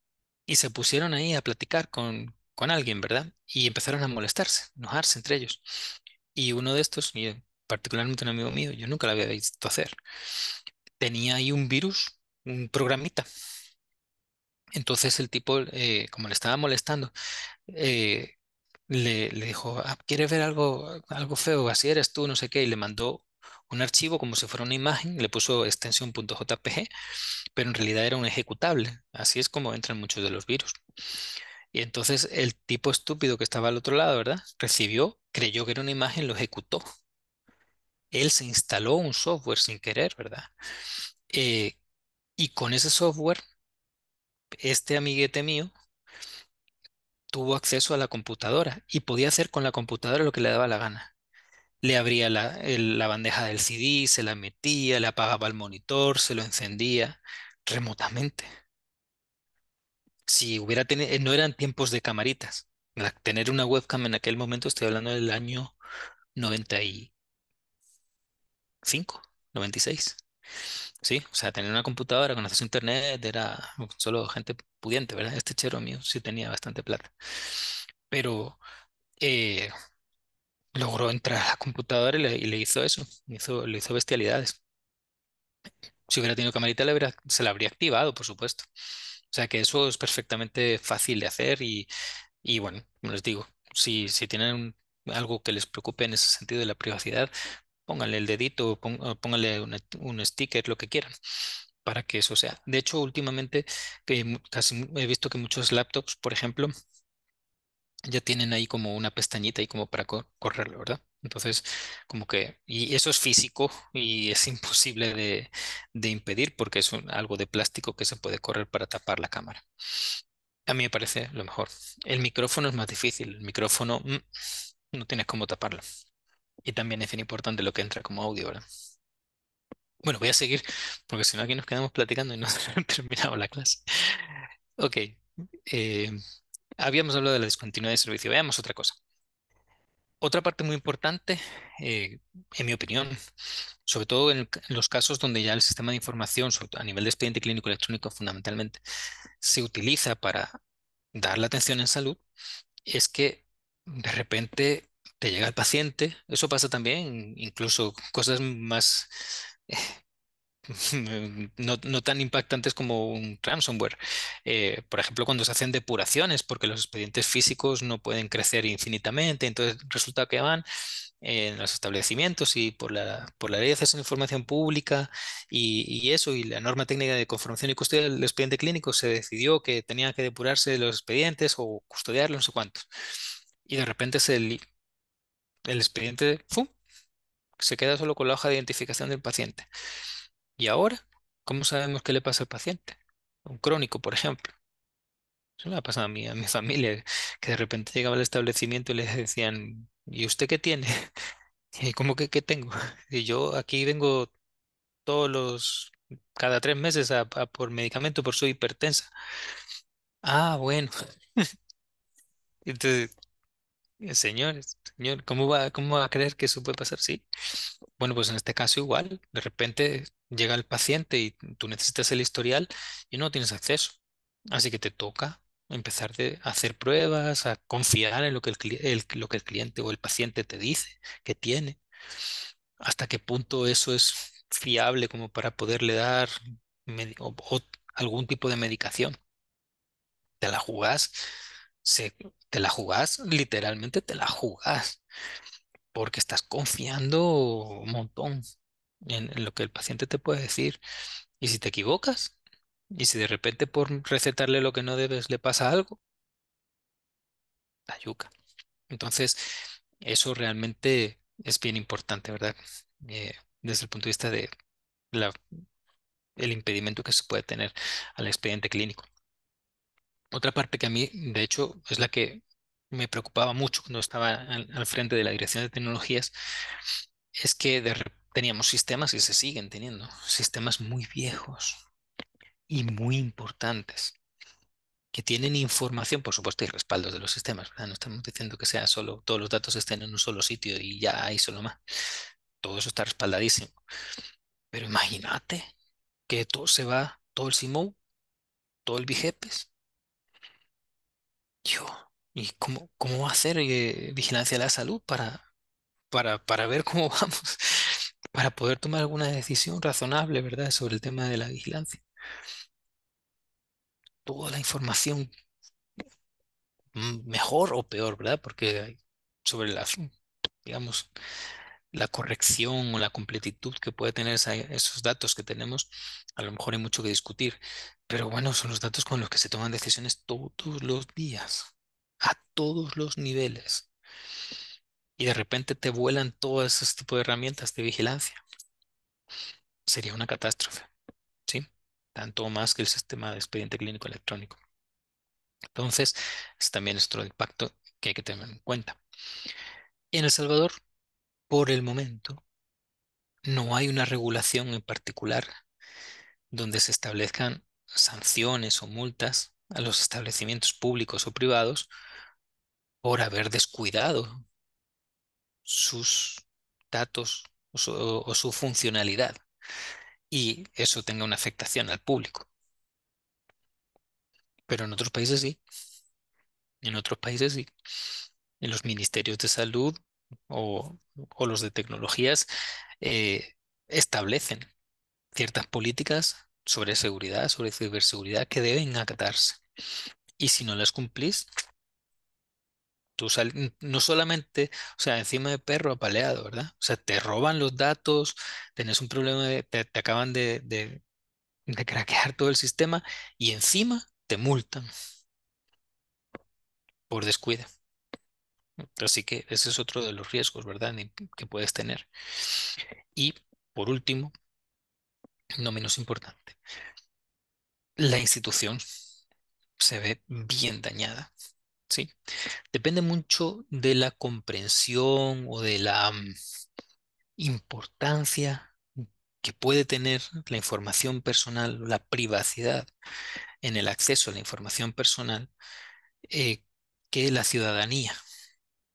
se pusieron ahí a platicar con, alguien, ¿verdad? Y empezaron a molestarse, enojarse entre ellos. Y uno de estos, particularmente un amigo mío, yo nunca lo había visto hacer, tenía ahí un virus, un programita. Entonces el tipo, eh, como le estaba molestando, eh, le, dijo, ah, ¿quieres ver algo, algo feo? Así eres tú, no sé qué, y le mandó un archivo como si fuera una imagen, le puso extensión .jpg, pero en realidad era un ejecutable. Así es como entran muchos de los virus. Y entonces el tipo estúpido que estaba al otro lado, ¿verdad? Recibió, creyó que era una imagen, lo ejecutó. Él se instaló un software sin querer, ¿verdad? Eh, y con ese software, este amiguete mío tuvo acceso a la computadora y podía hacer con la computadora lo que le daba la gana. Le abría la, bandeja del CD, se la metía, le apagaba el monitor, se lo encendía remotamente. Si hubiera eh, no eran tiempos de camaritas. tener una webcam en aquel momento, estoy hablando del año 95, 96. Sí, o sea, tener una computadora con internet era solo gente pudiente, ¿verdad? Este chero mío sí tenía bastante plata. Pero eh, logró entrar a la computadora y le, hizo eso, le hizo, bestialidades. Si hubiera tenido camarita, se la habría activado, por supuesto. O sea que eso es perfectamente fácil de hacer y, bueno, les digo, si, si tienen algo que les preocupe en ese sentido de la privacidad, pónganle el dedito, ah, pónganle un sticker, lo que quieran para que eso sea. De hecho, últimamente casi he visto que muchos laptops, por ejemplo, ya tienen ahí como una pestañita y como para correrlo, ¿verdad? Entonces, como que, y eso es físico y es [laughs] imposible de, impedir porque es algo de plástico que se puede correr para tapar la cámara. A mí me parece lo mejor. El micrófono es más difícil. El micrófono mm, no tienes cómo taparlo. Y también es bien importante lo que entra como audio, ¿verdad? Bueno, voy a seguir, porque si no aquí nos quedamos platicando y no [laughs] terminado la clase. Ok. Eh, habíamos hablado de la discontinuidad de servicio. Veamos otra cosa. Otra parte muy importante, eh, en mi opinión, sobre todo en, los casos donde ya el sistema de información, a nivel de expediente clínico electrónico fundamentalmente, se utiliza para dar la atención en salud, es que de repente te llega el paciente, eso pasa también, incluso cosas más [laughs] no, tan impactantes como un ransomware. Eh, por ejemplo, cuando se hacen depuraciones, porque los expedientes físicos no pueden crecer infinitamente, entonces resulta que van en los establecimientos y por la, por la ley de acceso a información pública y, eso y la norma técnica de conformación y custodia del expediente clínico se decidió que tenían que depurarse los expedientes o custodiarlos, no sé cuántos. Y de repente se el expediente se queda solo con la hoja de identificación del paciente. ¿Y ahora? ¿Cómo sabemos qué le pasa al paciente? Un crónico, por ejemplo. Eso me ha pasado a mí, a mi [laughs] familia, que de repente llegaba al establecimiento y le decían, ¿y usted qué tiene? [laughs] ¿Y cómo que qué tengo? Y yo aquí vengo todos los, cada tres meses por medicamento, por su hipertensa. Ah, bueno. [laughs] Entonces, eh, Señores, señor, ¿cómo va, cómo va a creer que eso puede pasar? Sí. Bueno, pues en este caso igual, de repente llega el paciente y tú necesitas el historial y no tienes acceso. Así que te toca empezar de, a hacer pruebas, a confiar en lo que el, cliente o el paciente te dice que tiene. ¿Hasta qué punto eso es fiable como para poderle dar algún tipo de medicación? Te la jugás se, te la jugás, literalmente te la jugás, porque estás confiando un montón en, lo que el paciente te puede decir. Y si te equivocas, y si de repente por recetarle lo que no debes le pasa algo, la yuca. Entonces, eso realmente es bien importante, ¿verdad? Eh, desde el punto de vista de la, el impedimento que se puede tener al expediente clínico. Otra parte que a mí, de hecho, es la que me preocupaba mucho cuando estaba al, frente de la dirección de tecnologías, es que teníamos sistemas y se siguen teniendo, sistemas muy viejos y muy importantes, que tienen información, por supuesto, y respaldos de los sistemas. No estamos diciendo que sea solo, todos los datos estén en un solo sitio y ya hay solo más. Todo eso está respaldadísimo. Pero imagínate que todo se va, todo el simón todo el Vigepes, yo, ¿y cómo, cómo va a ser eh, vigilancia de la salud para, para, para ver cómo [laughs] vamos, para poder tomar alguna decisión razonable, ¿verdad?, sobre el tema de la vigilancia. Toda la información, mm, mejor o peor, ¿verdad? Porque sobre la, digamos, la corrección o la completitud que puede tener esos datos que tenemos, a lo mejor hay mucho que discutir, pero bueno, son los datos con los que se toman decisiones todos los días, a todos los niveles. Y de repente te vuelan todos esos tipos de herramientas de vigilancia. Sería una catástrofe, ¿sí? Tanto más que el sistema de expediente clínico electrónico. Entonces, también es otro impacto que hay que tener en cuenta. En El Salvador, por el momento, no hay una regulación en particular donde se establezcan sanciones o multas a los establecimientos públicos o privados por haber descuidado sus datos o su, funcionalidad y eso tenga una afectación al público. Pero en otros países sí. En otros países sí. En los ministerios de salud o, los de tecnologías eh, establecen ciertas políticas sobre seguridad, sobre ciberseguridad, que deben acatarse. Y si no las cumplís, tú no solamente, o sea, encima de perro apaleado, ¿verdad? O sea, te roban los datos, tenés un problema, te, acaban de, de, craquear todo el sistema y encima te multan por descuido. Así que ese es otro de los riesgos, ¿verdad? Que puedes tener. Y por último, no menos importante, la institución se ve bien dañada. ¿sí? Depende mucho de la comprensión o de la mm, importancia que puede tener la información personal, la privacidad en el acceso a la información personal eh, que la ciudadanía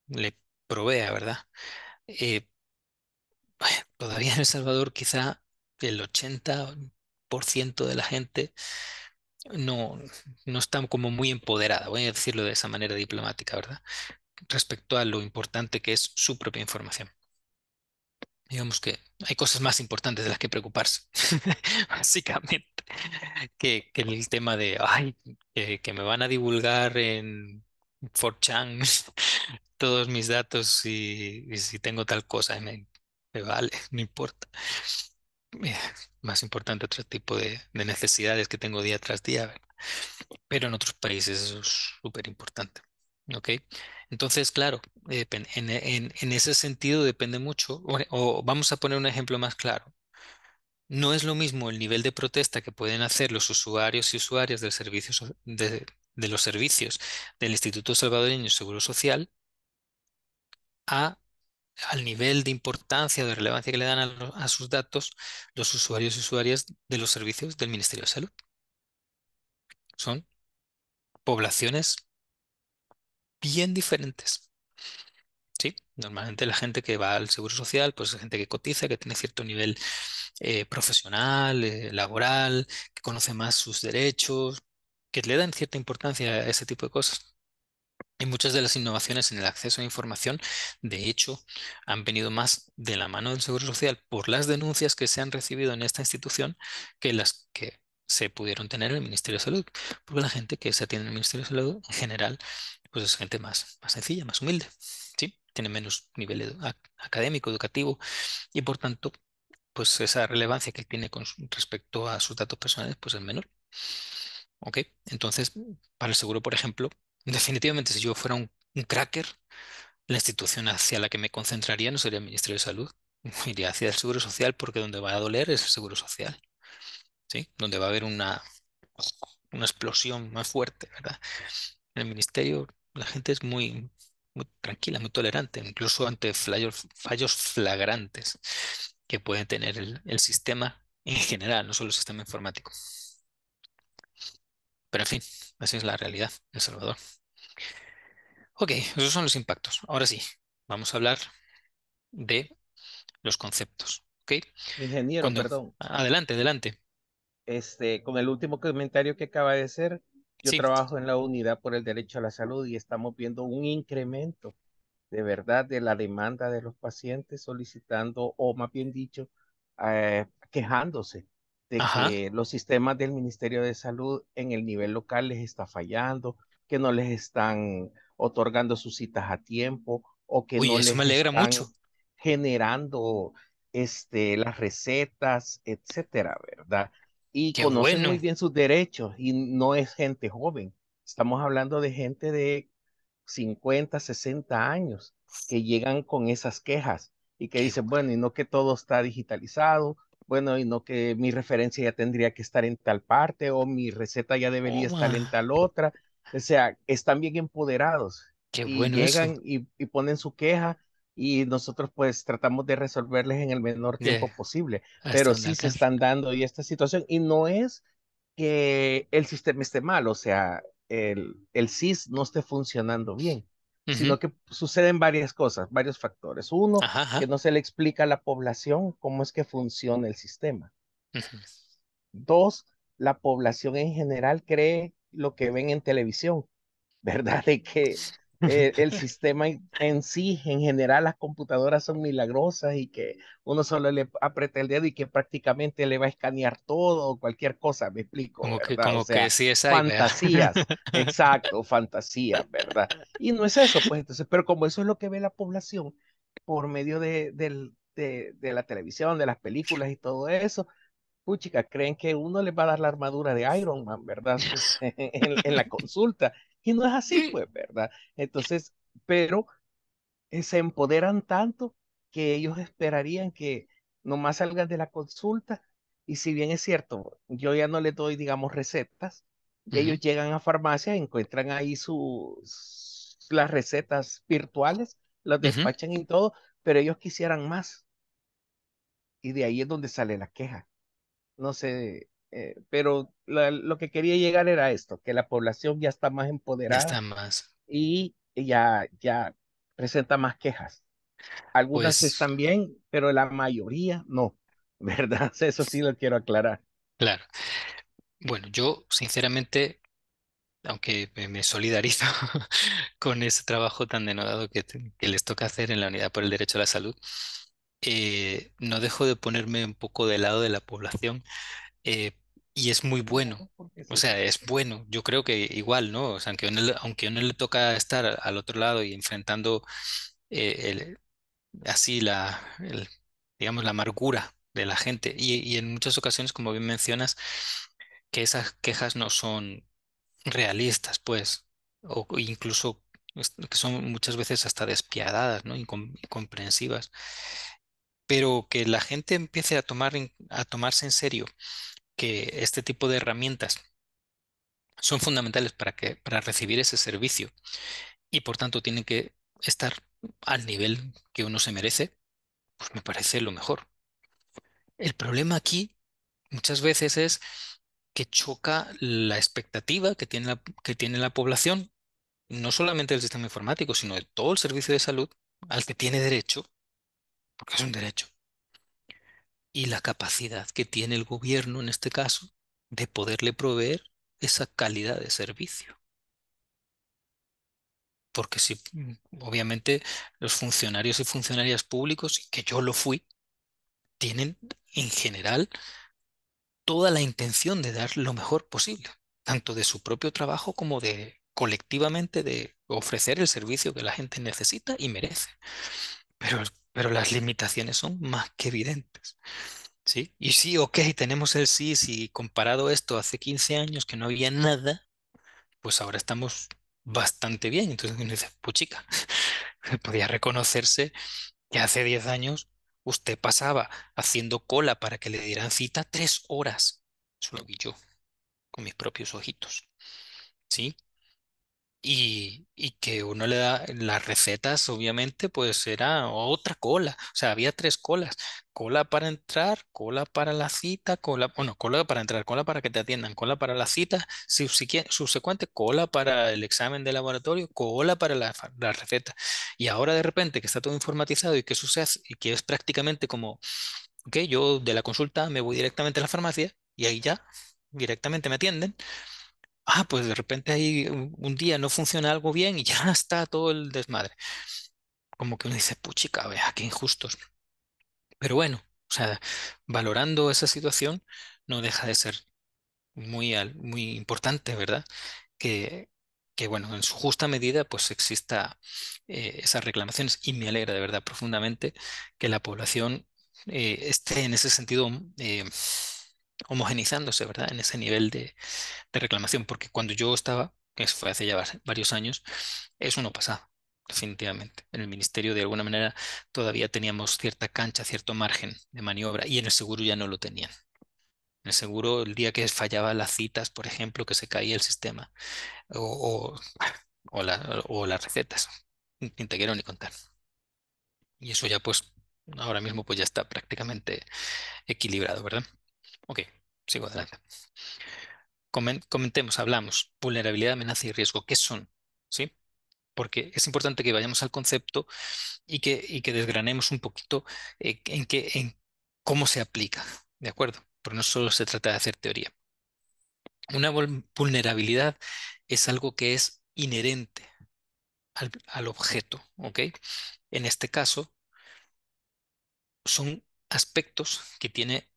le provea, ¿verdad? Eh, todavía en El Salvador quizá el 80% de la gente no, no está como muy empoderada, voy a decirlo de esa manera diplomática, ¿verdad? Respecto a lo importante que es su propia información. Digamos que hay cosas más importantes de las que preocuparse, [laughs] básicamente, que, que, el tema de, ay, que, me van a divulgar en 4 [laughs] todos mis datos y, si tengo tal cosa, me vale, [laughs] no importa. Eh, más importante otro tipo de, necesidades que tengo día tras día, pero en otros países eso es súper importante. Entonces, claro, en, ese sentido depende mucho, o, vamos a poner un ejemplo más claro. No es lo mismo el nivel de protesta que pueden hacer los usuarios y usuarias del servicio de, de los servicios del Instituto Salvadoreño de Seguro Social a al nivel de importancia o de relevancia que le dan a, sus datos los usuarios y usuarias de los servicios del Ministerio de Salud. Son poblaciones bien diferentes. ¿Sí? Normalmente la gente que va al seguro social, pues es gente que cotiza, que tiene cierto nivel eh, profesional, eh, laboral, que conoce más sus derechos, que le dan cierta importancia a ese tipo de cosas. Y muchas de las innovaciones en el acceso a información, de hecho, han venido más de la mano del Seguro Social por las denuncias que se han recibido en esta institución que las que se pudieron tener en el Ministerio de Salud. Porque la gente que se atiende en el Ministerio de Salud, en general, pues es gente más, más sencilla, más humilde, ¿sí? Tiene menos nivel académico, educativo, y por tanto, pues esa relevancia que tiene con respecto a sus datos personales, pues es menor. ¿Ok? Entonces, para el seguro, por ejemplo, Definitivamente, si yo fuera un, cracker, la institución hacia la que me concentraría no sería el Ministerio de Salud, [laughs] iría hacia el Seguro Social porque donde va a doler es el Seguro Social, ¿sí? Donde va a haber una, una explosión más fuerte, ¿verdad? En el Ministerio la gente es muy, tranquila, muy tolerante, incluso ante fallos, flagrantes que puede tener el sistema en general, no solo el sistema informático. Pero en fin, así es la realidad El Salvador. Ok, esos son los impactos. Ahora sí, vamos a hablar de los conceptos. Okay. Ingeniero, perdón. Adelante, adelante. Este, con el último comentario que acaba de hacer, yo trabajo en la unidad por el derecho a la salud y estamos viendo un incremento de verdad de la demanda de los pacientes solicitando, o más bien dicho, eh, quejándose de que los sistemas del Ministerio de Salud en el nivel local les está fallando, que no les están otorgando sus citas a tiempo o que no les me alegra están mucho. generando este, las recetas, etcétera, ¿verdad? Y conocen muy bien sus derechos y no es gente joven. Estamos hablando de gente de 50, 60 años que llegan con esas quejas y que dicen, bueno, y no que todo está digitalizado bueno, y no que mi referencia ya tendría que estar en tal parte o mi receta ya debería oh, estar en ah. tal otra. O sea, están bien empoderados. Qué y llegan y, y, ponen su queja y nosotros pues tratamos de resolverles en el menor tiempo posible. Pero sí se están dando y esta situación y no es que el sistema esté mal, o sea, el, el CIS no esté funcionando bien sino que suceden varias cosas, varios factores. Uno, que no se le explica a la población cómo es que funciona el sistema. Dos, la población en general cree lo que ven en televisión, [laughs] ¿verdad? De que eh, el [laughs] sistema en sí, en general las computadoras son milagrosas y que uno solo le aprieta el dedo y que prácticamente le va a escanear todo o cualquier cosa, me explico. Como que, sí es Fantasías, [laughs] exacto, fantasías, ¿verdad? Y no es eso, pues entonces, pero como eso es lo que ve la población por medio de, de, la televisión, de las películas y todo eso, chicas, creen que uno le va a dar la armadura de Iron Man, ¿verdad? [laughs] en, la consulta. Y no es así, pues, ¿verdad? Entonces, pero eh, se empoderan tanto que ellos esperarían que nomás salgan de la consulta y si bien es cierto, yo ya no les doy, digamos, recetas, ellos llegan a farmacia, encuentran ahí sus las recetas virtuales, las despachan y todo, pero ellos quisieran más. Y de ahí es donde sale la queja. No sé eh, pero lo que quería llegar era esto, que la población ya está más empoderada. más. Y ya, ya presenta más quejas. Algunas pues están bien, pero la mayoría no, [laughs] ¿verdad? Eso sí lo quiero aclarar. Claro. Bueno, yo sinceramente, aunque me solidarizo [laughs] con ese trabajo tan denodado que, les toca hacer en la Unidad por el Derecho a la Salud, eh, no dejo de ponerme un poco del lado de la población eh, y es muy bueno, o sea, es bueno. Yo creo que igual, ¿no? O sea, aunque a aunque uno le toca estar al otro lado y enfrentando eh, así la, digamos, la amargura de la gente. Y, en muchas ocasiones, como bien mencionas, que esas quejas no son realistas, pues, o incluso que son muchas veces hasta despiadadas, ¿no? incomprensivas. Pero que la gente empiece a, tomar, a tomarse en serio que este tipo de herramientas son fundamentales para, que, para recibir ese servicio y por tanto tienen que estar al nivel que uno se merece, pues me parece lo mejor. El problema aquí muchas veces es que choca la expectativa que tiene la, que tiene la población, no solamente del sistema informático, sino de todo el servicio de salud al que tiene derecho, porque es un derecho y la capacidad que tiene el gobierno en este caso de poderle proveer esa calidad de servicio. Porque si mm, obviamente los funcionarios y funcionarias públicos, que yo lo fui, tienen en general toda la intención de dar lo mejor posible, tanto de su propio trabajo como de colectivamente de ofrecer el servicio que la gente necesita y merece. Pero pero las limitaciones son más que evidentes. ¿Sí? Y sí, ok, tenemos el sí, si comparado esto hace 15 años que no había nada, pues ahora estamos bastante bien. Entonces uno dice, puchica, [laughs] podía reconocerse que hace 10 años usted pasaba haciendo cola para que le dieran cita tres horas. Eso lo vi yo con mis propios ojitos. ¿Sí? Y, que uno le da las recetas, obviamente, pues era otra cola. O sea, había tres colas. Cola para entrar, cola para la cita, cola, bueno, cola para entrar, cola para que te atiendan, cola para la cita, subsecuente, cola para el examen de laboratorio, cola para la, la receta. Y ahora de repente que está todo informatizado y que eso se y que es prácticamente como, ok, yo de la consulta me voy directamente a la farmacia y ahí ya directamente me atienden ah, pues de repente ahí un día no funciona algo bien y ya [laughs] está todo el desmadre. Como que uno dice, puchica, vea, qué injustos. Pero bueno, o sea, valorando esa situación no deja de ser muy, muy importante, ¿verdad? Que, que bueno, en su justa medida pues exista eh, esas reclamaciones y me alegra de verdad profundamente que la población eh, esté en ese sentido eh, homogenizándose, ¿verdad? En ese nivel de, reclamación, porque cuando yo estaba, que fue hace ya varios años, eso no pasaba, definitivamente. En el ministerio, de alguna manera, todavía teníamos cierta cancha, cierto margen de maniobra, y en el seguro ya no lo tenían. En el seguro, el día que fallaba las citas, por ejemplo, que se caía el sistema, o, o, las recetas, ni te quiero ni contar. Y eso ya, pues, ahora mismo, pues ya está prácticamente equilibrado, ¿verdad? Ok, sigo adelante. Comentemos, hablamos, vulnerabilidad, amenaza y riesgo. ¿Qué son? ¿Sí? Porque es importante que vayamos al concepto y que, que desgranemos un poquito eh, en, que, en cómo se aplica. ¿De acuerdo? Porque no solo se trata de hacer teoría. Una vulnerabilidad es algo que es inherente al, al objeto. ¿Ok? En este caso, son aspectos que tiene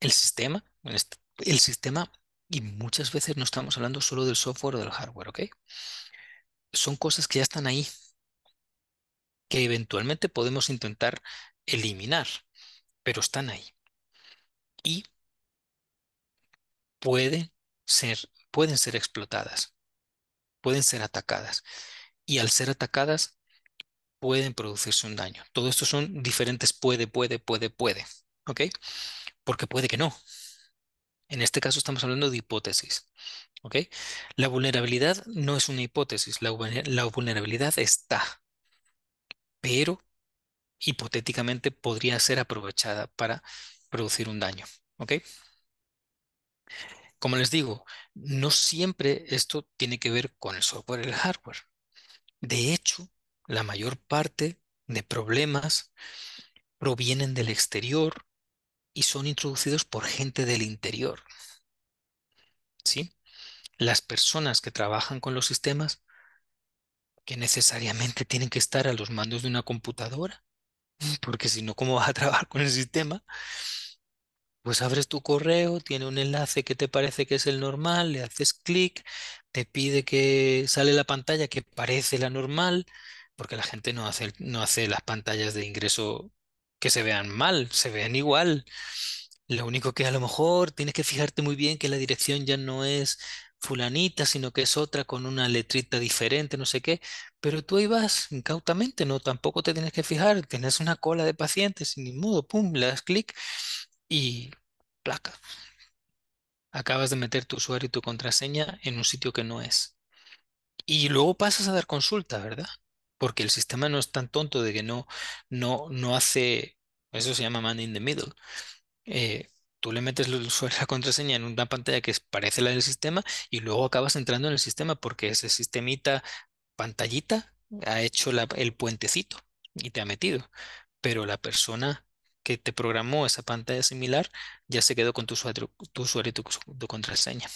el sistema, el sistema, y muchas veces no estamos hablando solo del software o del hardware, ¿ok? Son cosas que ya están ahí, que eventualmente podemos intentar eliminar, pero están ahí. Y pueden ser, pueden ser explotadas, pueden ser atacadas. Y al ser atacadas, pueden producirse un daño. Todo esto son diferentes puede, puede, puede, puede. ¿Ok? porque puede que no. En este caso estamos hablando de hipótesis. ¿ok? La vulnerabilidad no es una hipótesis, la, vulnerabilidad está, pero hipotéticamente podría ser aprovechada para producir un daño. ¿ok? Como les digo, no siempre esto tiene que ver con el software el hardware. De hecho, la mayor parte de problemas provienen del exterior y son introducidos por gente del interior. ¿Sí? Las personas que trabajan con los sistemas, que necesariamente tienen que estar a los mandos de una computadora, [laughs] porque si no, ¿cómo vas a trabajar con el sistema? Pues abres tu correo, tiene un enlace que te parece que es el normal, le haces clic, te pide que sale la pantalla que parece la normal, porque la gente no hace, no hace las pantallas de ingreso que se vean mal, se vean igual. Lo único que a lo mejor tienes que fijarte muy bien que la dirección ya no es fulanita, sino que es otra con una letrita diferente, no sé qué, pero tú ahí vas incautamente, no, tampoco te tienes que fijar, tienes una cola de pacientes sin ni modo, pum, le das clic y placa. Acabas de meter tu usuario y tu contraseña en un sitio que no es. Y luego pasas a dar consulta, ¿verdad? Porque el sistema no es tan tonto de que no, no, no hace eso se llama man in the middle. Eh, tú le metes la contraseña en una pantalla que parece la del sistema y luego acabas entrando en el sistema porque ese sistemita pantallita mm. ha hecho el puentecito y te ha metido. Pero la persona que te programó esa pantalla similar ya se quedó con tu usuario, y tu, tu contraseña.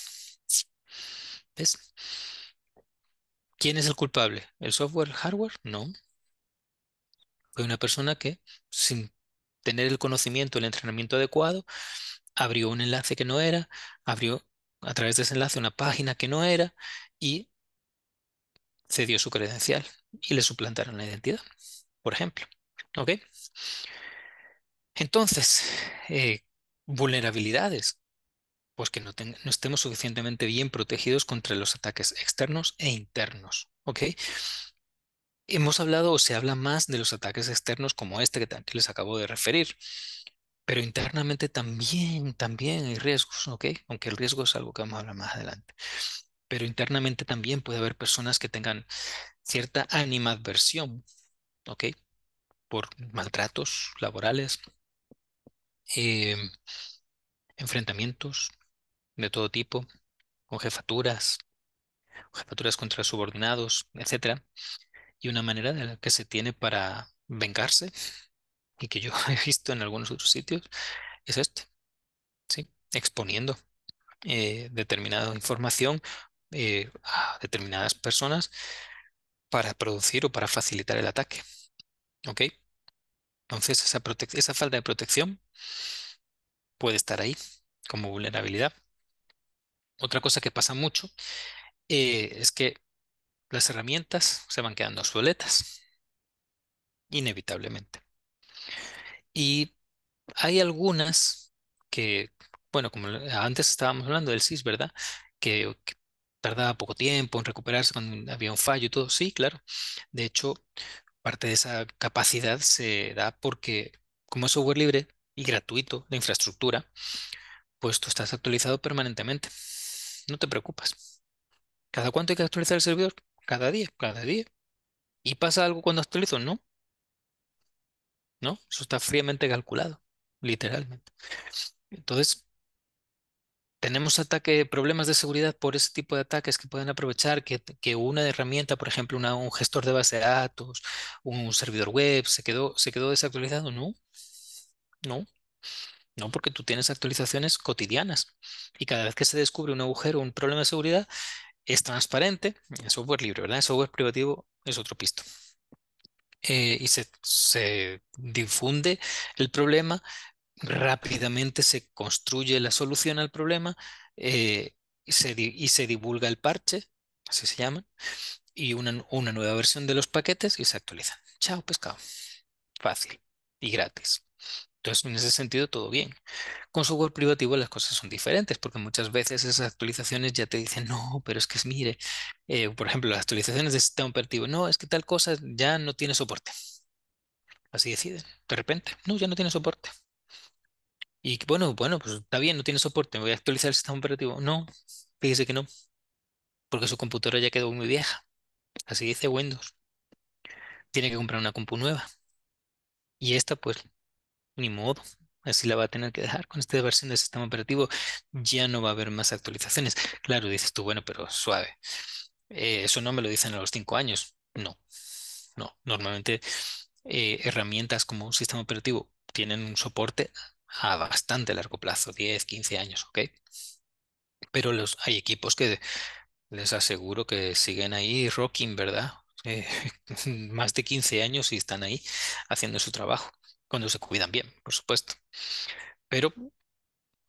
¿Ves? ¿Quién es el culpable? ¿El software, el hardware? No. Fue una persona que sin tener el conocimiento, el entrenamiento adecuado, abrió un enlace que no era, abrió a través de ese enlace una página que no era y cedió su credencial y le suplantaron la identidad, por ejemplo. ¿Ok? Entonces, eh, vulnerabilidades. Pues que no, no, estemos suficientemente bien protegidos contra los ataques externos e internos. ¿Ok? Hemos hablado o se habla más de los ataques externos como este que, les acabo de referir, pero internamente también, también hay riesgos, ¿ok? Aunque el riesgo es algo que vamos a hablar más adelante. Pero internamente también puede haber personas que tengan cierta animadversión, ¿ok? Por maltratos laborales, eh, enfrentamientos de todo tipo, con jefaturas, jefaturas contra subordinados, etcétera y una manera de la que se tiene para vengarse y que yo [laughs] he visto en algunos otros sitios es este, ¿sí? exponiendo eh, determinada información eh, a determinadas personas para producir o para facilitar el ataque. ¿Ok? Entonces esa, falta de protección puede estar ahí como vulnerabilidad. Otra cosa que pasa mucho eh, es que las herramientas se van quedando obsoletas, inevitablemente. Y hay algunas que, bueno, como antes estábamos hablando del SIS, ¿verdad? Que, tardaba poco tiempo en recuperarse cuando había un fallo y todo. Sí, claro. De hecho, parte de esa capacidad se da porque como es software libre y gratuito de infraestructura, pues tú estás actualizado permanentemente. No te preocupas. ¿Cada cuánto hay que actualizar el servidor? cada día, cada día. Y pasa algo cuando actualizo, ¿no? ¿No? Eso está fríamente calculado, literalmente. Entonces, tenemos ataque, problemas de seguridad por ese tipo de ataques que pueden aprovechar que, una herramienta, por ejemplo, un gestor de base de datos, un servidor web, se quedó, se quedó desactualizado. No, no, no, porque tú tienes actualizaciones cotidianas y cada vez que se descubre un agujero, un problema de seguridad, es transparente, es software libre, ¿verdad? El software privativo es otro pisto. Eh, y se, difunde el problema, rápidamente se construye la solución al problema eh, y, se, divulga el parche, así se llama, y una, una nueva versión de los paquetes y se actualiza. Chao, pescado. Fácil y gratis. Entonces, en ese sentido, todo bien. Con software privativo las cosas son diferentes, porque muchas veces esas actualizaciones ya te dicen, no, pero es que es, mire, eh, por ejemplo, las actualizaciones de sistema operativo, no, es que tal cosa ya no tiene soporte. Así deciden, de repente, no, ya no tiene soporte. Y bueno, bueno, pues está bien, no tiene soporte, me voy a actualizar el sistema operativo. No, fíjese que no, porque su computadora ya quedó muy vieja. Así dice Windows. Tiene que comprar una compu nueva. Y esta, pues, ni modo. Así la va a tener que dejar con esta versión del sistema operativo. Ya no va a haber más actualizaciones. Claro, dices tú, bueno, pero suave. Eh, eso no me lo dicen a los cinco años. No, no. Normalmente eh, herramientas como un sistema operativo tienen un soporte a bastante largo plazo, 10, 15 años, ¿ok? Pero los, hay equipos que les aseguro que siguen ahí rocking, ¿verdad? Eh, [laughs] más de 15 años y están ahí haciendo su trabajo cuando se cuidan bien, por supuesto. Pero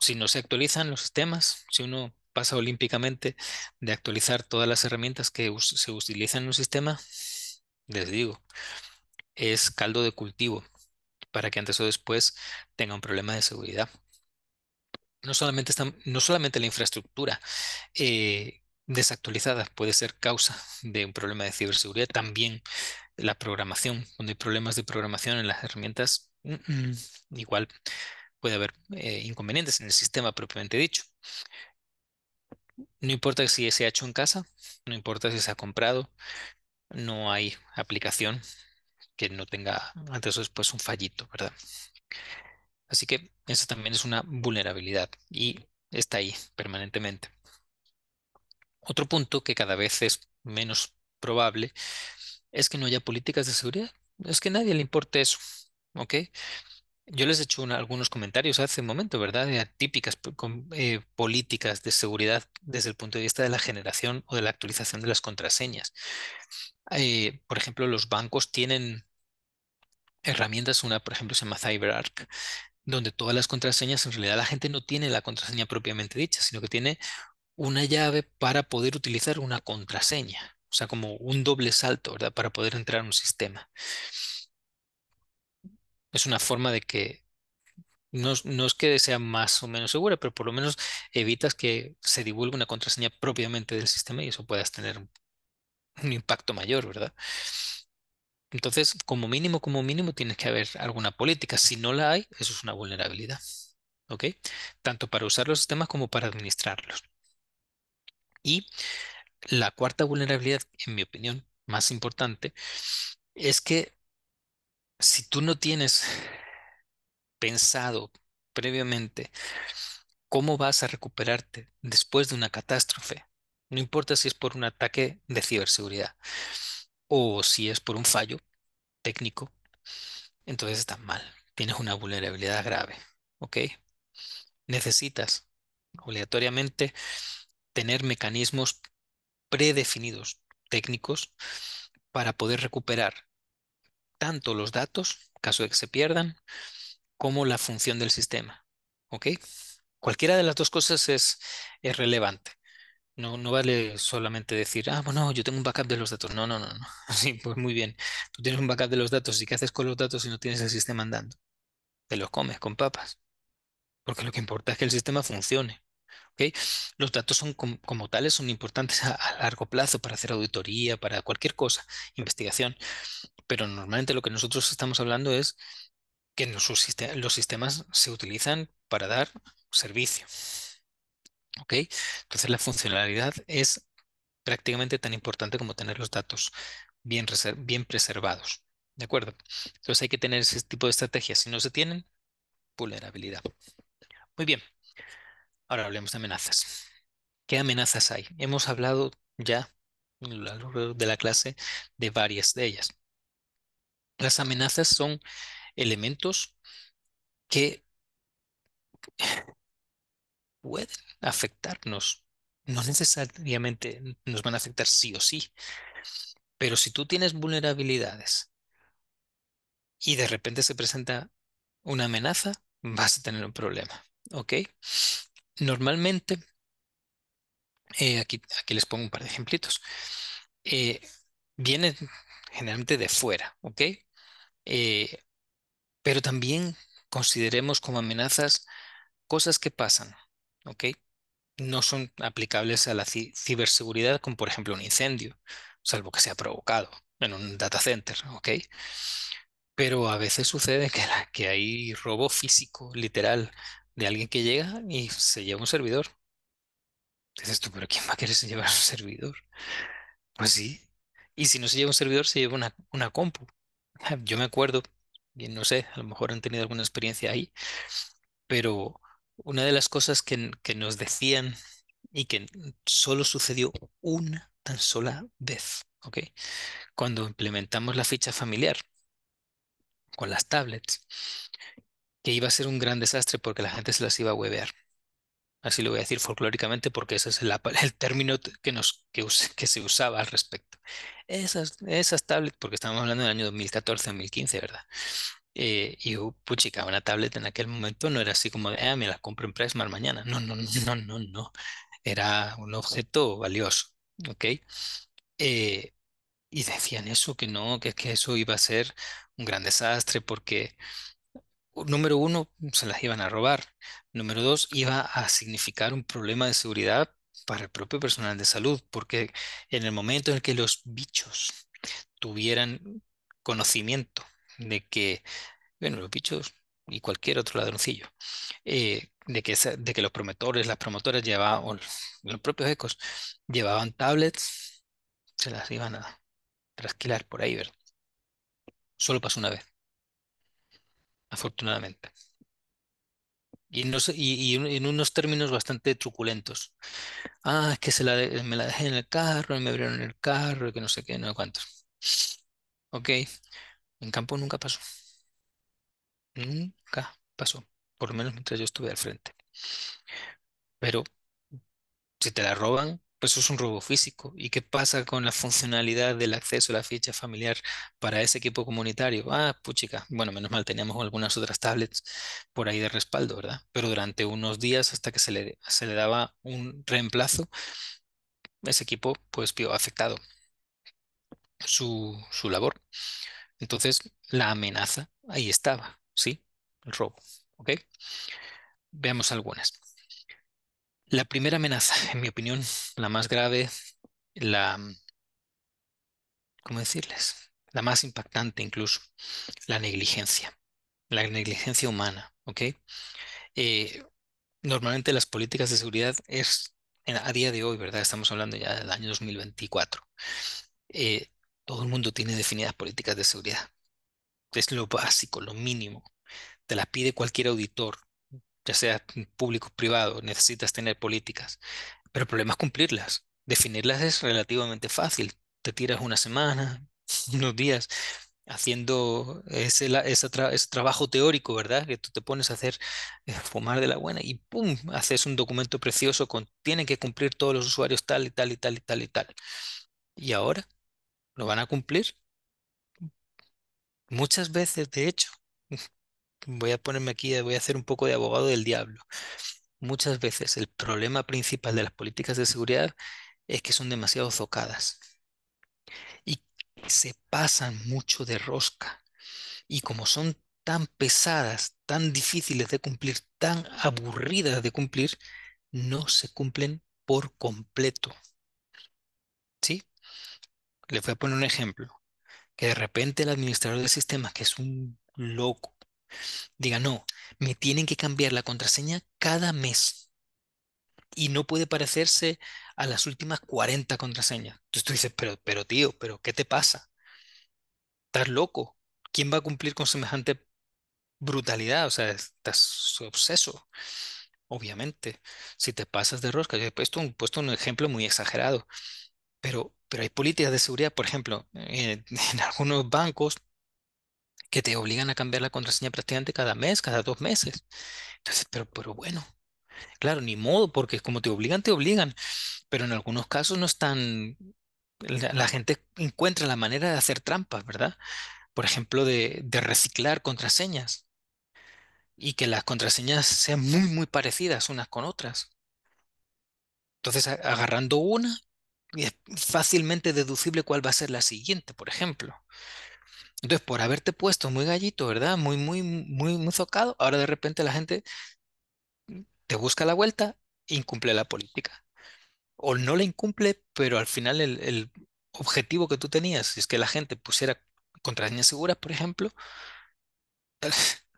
si no se actualizan los sistemas, si uno pasa olímpicamente de actualizar todas las herramientas que se utilizan en un sistema, les digo, es caldo de cultivo para que antes o después tenga un problema de seguridad. No solamente, no solamente la infraestructura eh, desactualizada puede ser causa de un problema de ciberseguridad, también la programación. Cuando hay problemas de programación en las herramientas, Mm, mm, igual puede haber eh, inconvenientes en el sistema propiamente dicho. No importa si se ha hecho en casa, no importa si se ha comprado, no hay aplicación que no tenga antes o después un fallito, ¿verdad? Así que eso también es una vulnerabilidad y está ahí permanentemente. Otro punto que cada vez es menos probable es que no haya políticas de seguridad. Es que a nadie le importe eso. ¿ok? Yo les he hecho algunos comentarios hace un momento, ¿verdad? De eh, típicas eh, políticas de seguridad desde el punto de vista de la generación o de la actualización de las contraseñas. Eh, por ejemplo, los bancos tienen herramientas, una por ejemplo se llama CyberArk, donde todas las contraseñas, en realidad la gente no tiene la contraseña propiamente dicha, sino que tiene una llave para poder utilizar una contraseña, o sea, como un doble salto, ¿verdad? Para poder entrar a un sistema es una forma de que no, no, es que sea más o menos segura, pero por lo menos evitas que se divulgue una contraseña propiamente del sistema y eso puedas tener un impacto mayor, ¿verdad? Entonces, como mínimo, como mínimo, tienes que haber alguna política. Si no la hay, eso es una vulnerabilidad. ¿Ok? Tanto para usar los sistemas como para administrarlos. Y la cuarta vulnerabilidad, en mi opinión, más importante, es que si tú no tienes pensado previamente cómo vas a recuperarte después de una catástrofe, no importa si es por un ataque de ciberseguridad o si es por un fallo técnico, entonces está mal, tienes una vulnerabilidad grave, Necesitas obligatoriamente tener mecanismos predefinidos técnicos para poder recuperar tanto los datos, caso de que se pierdan, como la función del sistema. ¿Ok? Cualquiera de las dos cosas es, es relevante. No, no, vale solamente decir, ah, bueno, yo tengo un backup de los datos. No, no, no, no. [laughs] Sí, pues muy bien. Tú tienes un backup de los datos. ¿Y qué haces con los datos si no tienes el sistema andando? Te los comes con papas. Porque lo que importa es que el sistema funcione. ¿ok? Los datos son como tales son importantes [laughs] a, largo plazo para hacer auditoría, para cualquier cosa, investigación pero normalmente lo que nosotros estamos hablando es que los, sistemas se utilizan para dar servicio. ¿Ok? Entonces la funcionalidad es prácticamente tan importante como tener los datos bien, bien preservados. ¿De acuerdo? Entonces hay que tener ese tipo de estrategias. Si no se tienen, vulnerabilidad. Muy bien. Ahora hablemos de amenazas. ¿Qué amenazas hay? Hemos hablado ya a lo largo de la clase de varias de ellas. Las amenazas son elementos que pueden afectarnos. No necesariamente nos van a afectar sí o sí, pero si tú tienes vulnerabilidades y de repente se presenta una amenaza, vas a tener un problema. ¿Ok? Normalmente, eh, aquí, aquí les pongo un par de ejemplitos. Eh, vienen generalmente de fuera, ¿ok? Eh, pero también consideremos como amenazas cosas que pasan, ¿ok? No son aplicables a la ciberseguridad como por ejemplo un incendio, salvo que sea provocado en un data center, ¿ok? Pero a veces sucede que, que hay robo físico, literal, de alguien que llega y se lleva un servidor. Dices tú, pero ¿quién va a querer llevar un servidor? Pues sí, y si no se lleva un servidor, se lleva una, compu. [laughs] Yo me acuerdo, no sé, a lo mejor han tenido alguna experiencia ahí, pero una de las cosas que, nos decían y que solo sucedió una tan sola vez, ¿ok? Cuando implementamos la ficha familiar con las tablets, que iba a ser un gran desastre porque la gente se las iba a huevear. Así lo voy a decir folclóricamente porque ese es el, [laughs] término que, nos, que se usaba al respecto. Esas, esas tablets, porque estamos hablando del año 2014, 2015, ¿verdad? Eh, y yo, uh, puchica, una tablet en aquel momento no era así como de, ah, me las compro en Pressmar mañana. No, no, no, no, no. Era un objeto valioso, ¿ok? Eh, y decían eso, que no, que, que eso iba a ser un gran desastre porque, número uno, se las iban a robar. Número dos, iba a significar un problema de seguridad para el propio personal de salud, porque en el momento en que los bichos tuvieran conocimiento de que, bueno, los bichos y cualquier otro ladroncillo, eh, de, que de que los promotores, las promotoras llevaban, los propios ecos, llevaban tablets, se las iban a trasquilar por ahí, ¿verdad? Solo pasó una vez, afortunadamente. Y, en unos términos bastante truculentos. Ah, es que se me la dejé en el carro, me abrieron el carro, que no sé qué, no sé cuántos. Ok, en campo nunca pasó. Nunca pasó, por lo menos mientras yo estuve al frente. Pero si te la roban, pues es un robo físico. ¿Y qué pasa con la funcionalidad del acceso a la ficha familiar para ese equipo comunitario? Ah, puchica, bueno, menos mal, teníamos algunas otras tablets por ahí de respaldo, ¿verdad? Pero durante unos días hasta que se le, se le daba un reemplazo, ese equipo pues vio afectado su, su labor. Entonces, la amenaza ahí estaba, ¿sí? El robo, ¿ok? Veamos algunas. La primera amenaza, en mi opinión, la más grave, la, ¿cómo decirles? La más impactante incluso, la negligencia, la negligencia humana, ¿ok? Eh, normalmente las políticas de seguridad es a día de hoy, ¿verdad? Estamos hablando ya del año 2024. Eh, todo el mundo tiene definidas políticas de seguridad. Es lo básico, lo mínimo. Te las pide cualquier auditor ya sea público o privado, necesitas tener políticas, pero el problema es cumplirlas. Definirlas es relativamente fácil. Te tiras una semana, [laughs] unos días, haciendo ese, trabajo teórico, ¿verdad? Que tú te pones a hacer eh, fumar de la buena y ¡pum! Haces un documento precioso con tienen que cumplir todos los usuarios tal y tal y tal y tal y tal. ¿Y ahora? ¿Lo van a cumplir? Muchas veces, de hecho, voy a ponerme aquí, eh, voy a hacer un poco de abogado del diablo. Muchas veces el problema principal de las políticas de seguridad es que son demasiado zocadas y se pasan mucho de rosca. Y como son tan pesadas, tan difíciles de cumplir, tan aburridas de cumplir, no se cumplen por completo. ¿Sí? Les voy a poner un ejemplo. Que de repente el administrador del sistema, que es un loco, diga, no, me tienen que cambiar la contraseña cada mes. Y no puede parecerse a las últimas 40 contraseñas. Entonces tú dices, pero, pero tío, pero ¿qué te pasa? ¿Estás loco? ¿Quién va a cumplir con semejante brutalidad? O sea, estás obseso. Obviamente, si te pasas de rosca, yo he puesto un, puesto un ejemplo muy exagerado, pero, pero hay políticas de seguridad, por ejemplo, eh, [laughs] en algunos bancos que te obligan a cambiar la contraseña prácticamente cada mes, cada dos meses. Entonces, pero, bueno, claro, ni modo, porque como te obligan, te obligan, pero en algunos casos no están, la, la gente encuentra la manera de hacer trampas, ¿verdad? Por ejemplo, de, de reciclar contraseñas y que las contraseñas sean muy, muy parecidas unas con otras. Entonces, agarrando una, es fácilmente deducible cuál va a ser la siguiente, por ejemplo. Entonces, por haberte puesto muy gallito, ¿verdad? Muy, muy, muy, muy zocado, ahora de repente la gente te busca la vuelta, incumple la política. O no la incumple, pero al final el, objetivo que tú tenías, si es que la gente pusiera contraseñas seguras, por ejemplo, [laughs]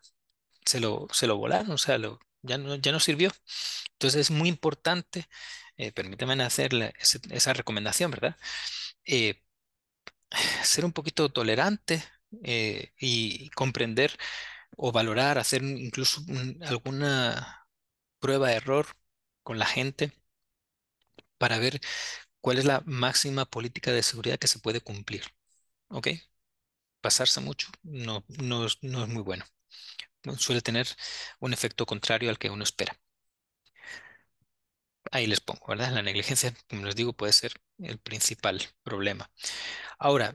se lo, se lo volaron, o sea, lo, ya, no, ya no sirvió. Entonces es muy importante, eh, permíteme hacer esa recomendación, ¿verdad? Eh, ser un poquito tolerante eh, y comprender o valorar, hacer incluso alguna prueba de error con la gente para ver cuál es la máxima política de seguridad que se puede cumplir. ¿Ok? Pasarse mucho no, no, no es muy bueno. Suele tener un efecto contrario al que uno espera. Ahí les pongo, ¿verdad? La negligencia, como les digo, puede ser el principal problema. Ahora,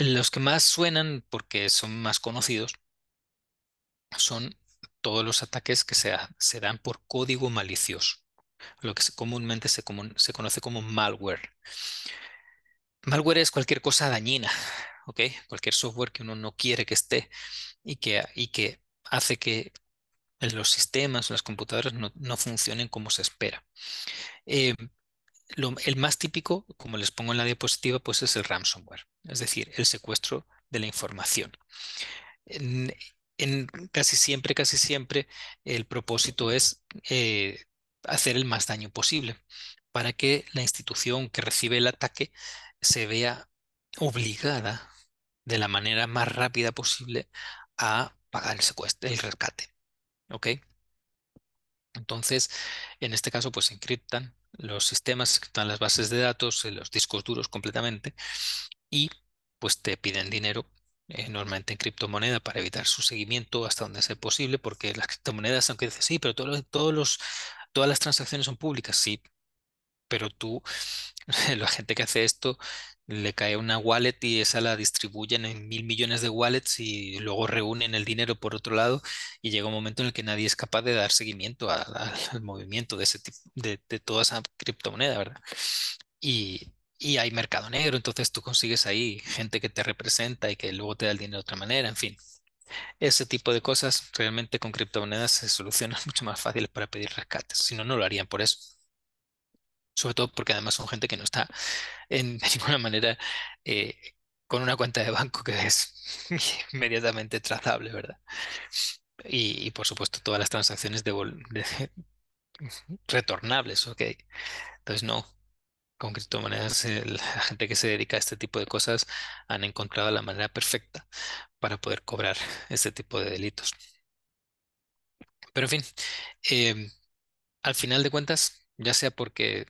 los que más suenan, porque son más conocidos, son todos los ataques que se, se dan por código malicioso, lo que comúnmente se, se conoce como malware. Malware es cualquier cosa dañina, Cualquier software que uno no quiere que esté y que, y que hace que los sistemas, las computadoras no, funcionen como se espera. Eh, el más típico, como les pongo en la diapositiva, pues es el ransomware, es decir, el secuestro de la información. En, casi siempre, casi siempre, el propósito es eh, hacer el más daño posible para que la institución que recibe el ataque se vea obligada de la manera más rápida posible a pagar el secuestro, el rescate. ¿Ok? Entonces, en este caso, pues encriptan los sistemas, están las bases de datos, eh, los discos duros completamente, y pues te piden dinero normalmente en criptomoneda para evitar su seguimiento hasta donde sea posible, porque las criptomonedas, aunque dices, sí, pero todos todos los, todas las transacciones son públicas, sí, pero tú, [laughs] la gente que hace esto, le cae una wallet y esa la distribuyen en mil millones de wallets y luego reúnen el dinero por otro lado y llega un momento en el que nadie es capaz de dar seguimiento al movimiento de ese de, de, toda esa criptomoneda, ¿verdad? Y, y, hay mercado negro, entonces tú consigues ahí gente que te representa y que luego te da el dinero de otra manera, en fin. Ese tipo de cosas realmente con criptomonedas se solucionan [laughs] mucho más fáciles para pedir rescates, si no, no lo harían por eso sobre todo porque además son gente que no está en, ninguna manera eh, con una cuenta de banco que es [laughs] inmediatamente trazable, ¿verdad? Y, por supuesto todas las transacciones [laughs] retornables, ¿ok? Entonces no, con criptomonedas la gente que se dedica a este tipo de cosas han encontrado la manera perfecta para poder cobrar este tipo de delitos. Pero en fin, em, al final de cuentas, ya sea porque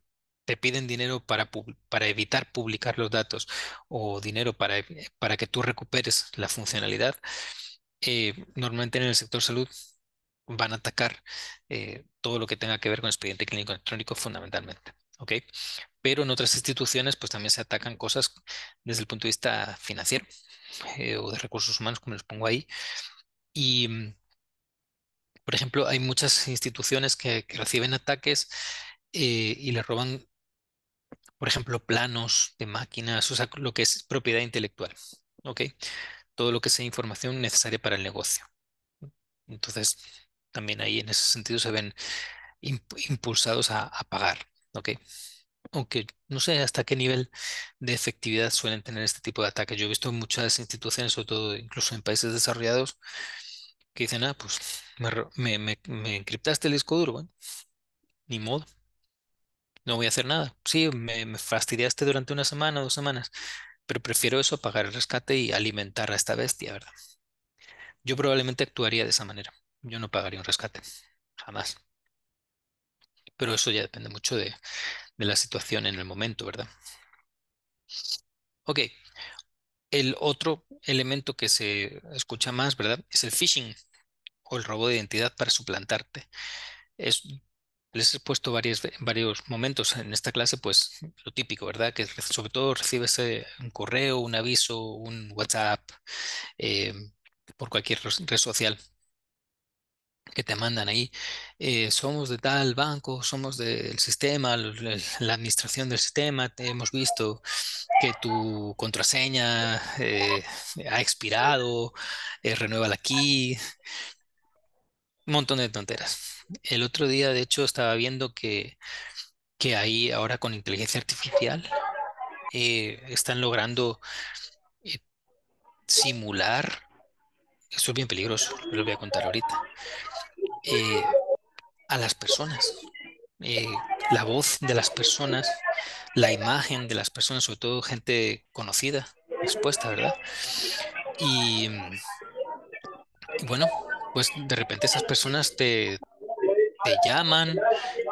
te piden dinero para, para evitar publicar los datos o dinero para, e-, para que tú recuperes la funcionalidad, eh, normalmente en el sector salud van a atacar eh, todo lo que tenga que ver con expediente clínico electrónico fundamentalmente. ¿okay? Pero en otras instituciones pues también se atacan cosas desde el punto de vista financiero eh, o de recursos humanos, como les pongo ahí. Y, por ejemplo, hay muchas instituciones que, reciben ataques y les roban por ejemplo, planos de máquinas, o sea, lo que es propiedad intelectual, Todo lo que sea información necesaria para el negocio. Entonces, también ahí en ese sentido se ven impulsados a, pagar, Aunque no sé hasta qué nivel de efectividad suelen tener este tipo de ataques. Yo he visto muchas instituciones, sobre todo incluso en países desarrollados, que dicen, ah, pues me, me, me, encriptaste el disco duro, ni modo, no voy a hacer nada. Sí, me, fastidiaste durante una semana, dos semanas, pero prefiero eso, pagar el rescate y alimentar a esta bestia, ¿verdad? Yo probablemente actuaría de esa manera. Yo no pagaría un rescate, jamás. Pero eso ya depende mucho de, de la situación en el momento, ¿verdad? Ok, el otro elemento que se escucha más, ¿verdad? Es el phishing o el robo de identidad para suplantarte. Es les he puesto varios momentos en esta clase, pues lo típico, ¿verdad? Que sobre todo recibes eh, un correo, un aviso, un WhatsApp, eh, por cualquier red social que te mandan ahí. Eh, somos de tal banco, somos del sistema, la administración del sistema, te hemos visto que tu contraseña ha expirado, la aquí, un montón de tonteras. El otro día, de hecho, estaba viendo que, que ahí ahora con inteligencia artificial eh, están logrando eh, simular, eso es bien peligroso, lo voy a contar ahorita, eh, a las personas. la voz de las personas, la imagen de las personas, sobre todo gente conocida, expuesta, ¿verdad? y mm, bueno, pues de repente esas personas te, te llaman,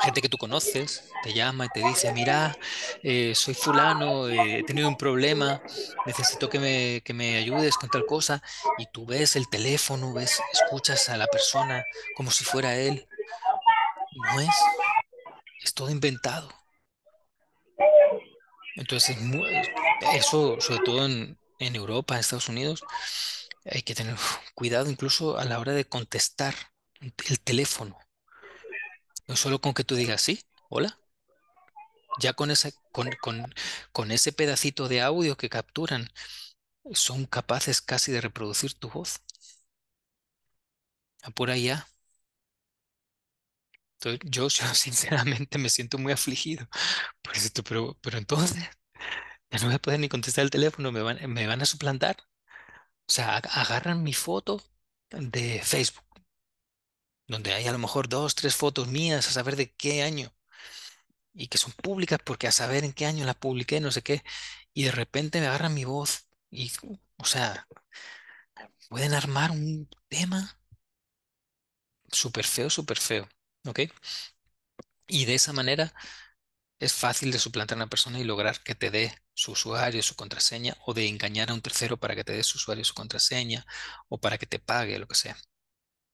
gente que tú conoces, te llama y te dice, mira, eh, soy fulano, eh, he tenido un problema, necesito que me, que me, ayudes con tal cosa, y tú ves el teléfono, ves, escuchas a la persona como si fuera él. No es, es todo inventado. Entonces, eso, sobre todo en, en Europa, en Estados Unidos, hay que tener cuidado incluso a la hora de contestar el teléfono. No solo con que tú digas sí, hola. Ya con ese, con, ese pedacito de audio que capturan, son capaces casi de reproducir tu voz. Por allá. [laughs] yo, sinceramente me siento muy afligido por esto, pero, pero entonces ya no voy a poder ni contestar el teléfono, me van, me van a suplantar. O sea, agarran mi foto de Facebook, donde hay a lo mejor dos, tres fotos mías a saber de qué año, y que son públicas porque a saber en qué año la publiqué, no sé qué, y de repente me agarran mi voz, y, o sea, pueden armar un tema súper feo, súper feo, ¿ok? Y de esa manera es fácil de suplantar a una persona y lograr que te dé su usuario, su contraseña, o de engañar a un tercero para que te dé su usuario, su contraseña, o para que te pague, lo que sea.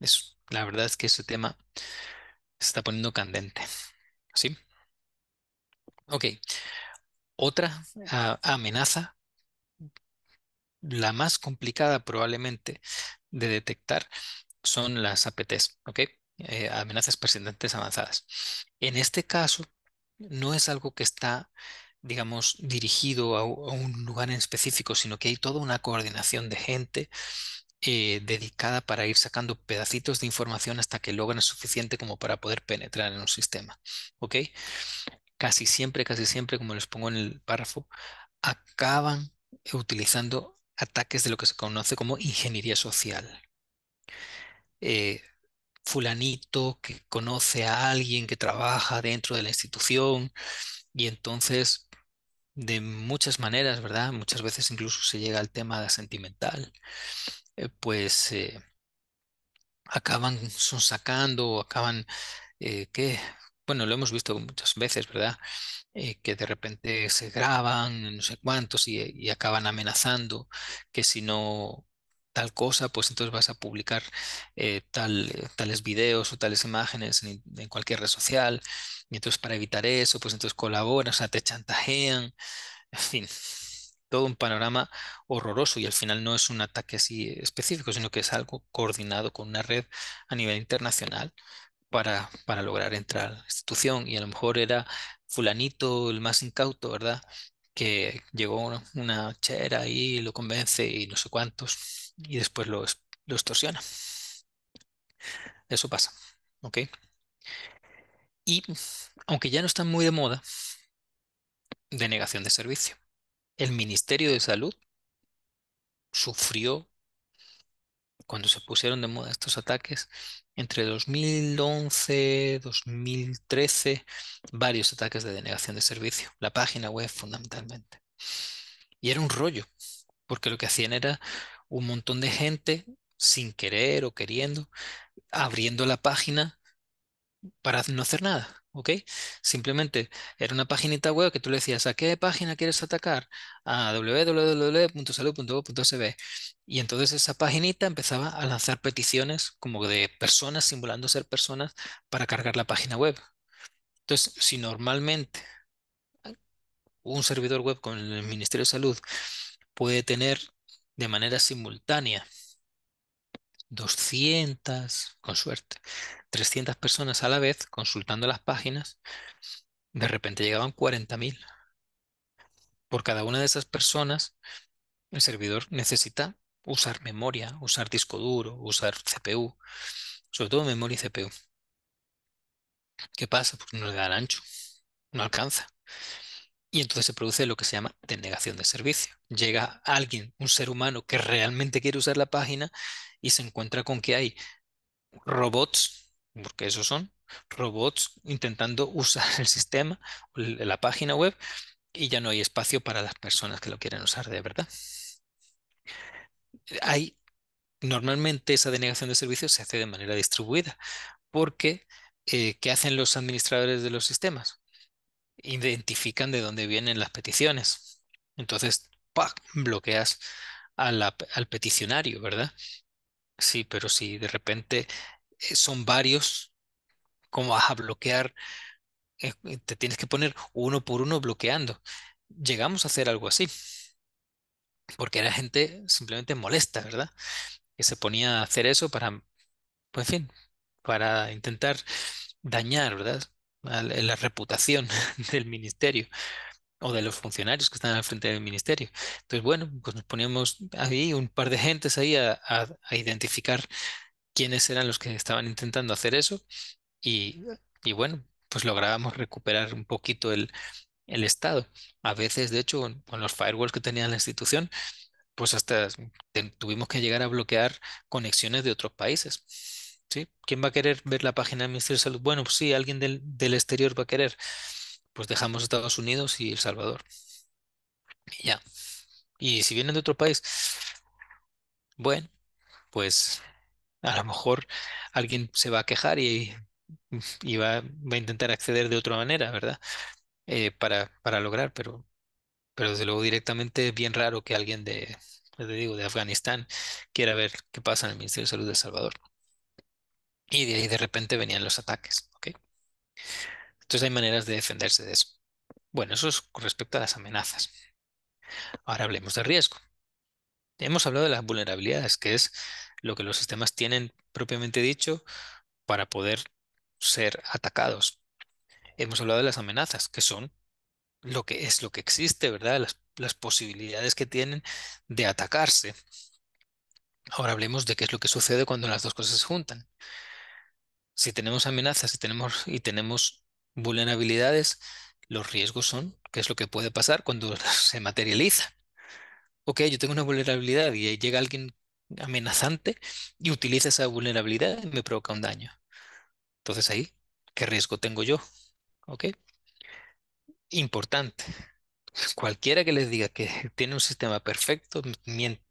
Es, la verdad es que ese tema se está poniendo candente. ¿Sí? Ok. Otra ah, amenaza, la más complicada probablemente de detectar, son las APTs, ¿ok? Eh, amenazas persistentes avanzadas. En este caso, no es algo que está, digamos, dirigido a, un lugar en específico, sino que hay toda una coordinación de gente eh, dedicada para ir sacando pedacitos de información hasta que logran suficiente como para poder penetrar en un sistema. ¿Ok? Casi siempre, casi siempre, como les pongo en el párrafo, acaban utilizando ataques de lo que se conoce como ingeniería social. Eh, fulanito que conoce a alguien que trabaja dentro de la institución y entonces de muchas maneras, ¿verdad? Muchas veces incluso se llega al tema sentimental, eh, pues eh, acaban sonsacando, acaban, eh, Bueno, lo hemos visto muchas veces, ¿verdad? que de repente se graban, no sé cuántos, y acaban amenazando que si no tal cosa, pues entonces vas a publicar eh, tal, eh, tales videos o tales imágenes en, cualquier red social, y entonces para evitar eso, pues entonces colaboras, o sea, te chantajean, en fin, todo un panorama horroroso y al final no es un ataque así específico, sino que es algo coordinado con una red a nivel internacional para, para lograr entrar a la institución y a lo mejor era fulanito el más incauto, ¿verdad? que llegó una, chera y lo convence y no sé cuántos, y después lo, extorsiona. Eso pasa, ¿ok? Y aunque ya no están muy de moda, denegación de servicio. El Ministerio de Salud sufrió cuando se pusieron de moda estos ataques, entre 2011, 2013, varios ataques de denegación de servicio, la página web fundamentalmente. Y era un rollo, porque lo que hacían era un montón de gente, sin querer o queriendo, abriendo la página para no hacer nada. ¿ok? Simplemente era una paginita web que tú le decías, ¿a qué página quieres atacar? A www.salud.gov.sb. Y entonces esa paginita empezaba a lanzar peticiones como de personas, simulando ser personas, para cargar la página web. Entonces, si normalmente un servidor web con el Ministerio de Salud puede tener de manera simultánea 200, con suerte, 300 personas a la vez consultando las páginas, de repente llegaban 40.000. Por cada una de esas personas, el servidor necesita usar memoria, usar disco duro, usar CPU, sobre todo memoria y CPU. ¿Qué pasa? Pues no le da el ancho, no alcanza y entonces se produce lo que se llama denegación de servicio. Llega alguien, un ser humano que realmente quiere usar la página y se encuentra con que hay robots, porque esos son robots intentando [laughs] usar el sistema, la página web, y ya no hay espacio para las personas que lo quieren usar de verdad. Hay, normalmente esa denegación de servicio se hace de manera distribuida, porque eh, ¿qué hacen los administradores de los sistemas? identifican de dónde vienen las peticiones. Entonces, bloqueas al peticionario, ¿verdad? Sí, pero si de repente eh, son varios, ¿cómo vas a bloquear? Eh, eh, te tienes que poner uno por uno bloqueando. Llegamos a hacer algo así, porque era gente simplemente molesta, ¿verdad? Que se ponía a hacer eso para, pues, en fin, para intentar dañar, ¿verdad? la reputación [laughs] del ministerio o de los funcionarios que están al frente del ministerio. Entonces, bueno, pues nos poníamos ahí un par de gentes ahí a, identificar quiénes eran los que estaban intentando hacer eso y, bueno, pues lográbamos recuperar un poquito el, estado. A veces, de hecho, con, los firewalls que tenía la institución, pues hasta tuvimos que llegar a bloquear conexiones de otros países ¿sí? ¿Quién va a querer ver la página del Ministerio de Salud? Bueno, pues sí, alguien del, exterior va a querer. Pues dejamos Estados Unidos y El Salvador. Y ya. Y si vienen de otro país, bueno, pues a lo mejor alguien se va a quejar y, va, a intentar acceder de otra manera, ¿verdad? Eh, para, lograr, pero, pero desde luego directamente es bien raro que alguien de, digo, de Afganistán quiera ver qué pasa en el Ministerio de Salud de El Salvador y de ahí de repente venían los ataques. Entonces hay maneras de defenderse de eso. Bueno, eso es con respecto a las amenazas. Ahora hablemos de riesgo. Hemos hablado de las vulnerabilidades, que es lo que los sistemas tienen propiamente dicho para poder ser atacados. Hemos hablado de las amenazas, que son lo que es lo que existe, ¿verdad? las posibilidades que tienen de atacarse. Ahora hablemos de qué es lo que sucede cuando las dos cosas se juntan si tenemos amenazas y tenemos, y tenemos vulnerabilidades, los riesgos son qué es lo que puede pasar cuando [laughs] se materializa. Ok, yo tengo una vulnerabilidad y llega alguien amenazante y utiliza esa vulnerabilidad y me provoca un daño. Entonces ahí, ¿qué riesgo tengo yo? ¿Ok? Importante. Cualquiera que les diga que [laughs] tiene un sistema perfecto, miente.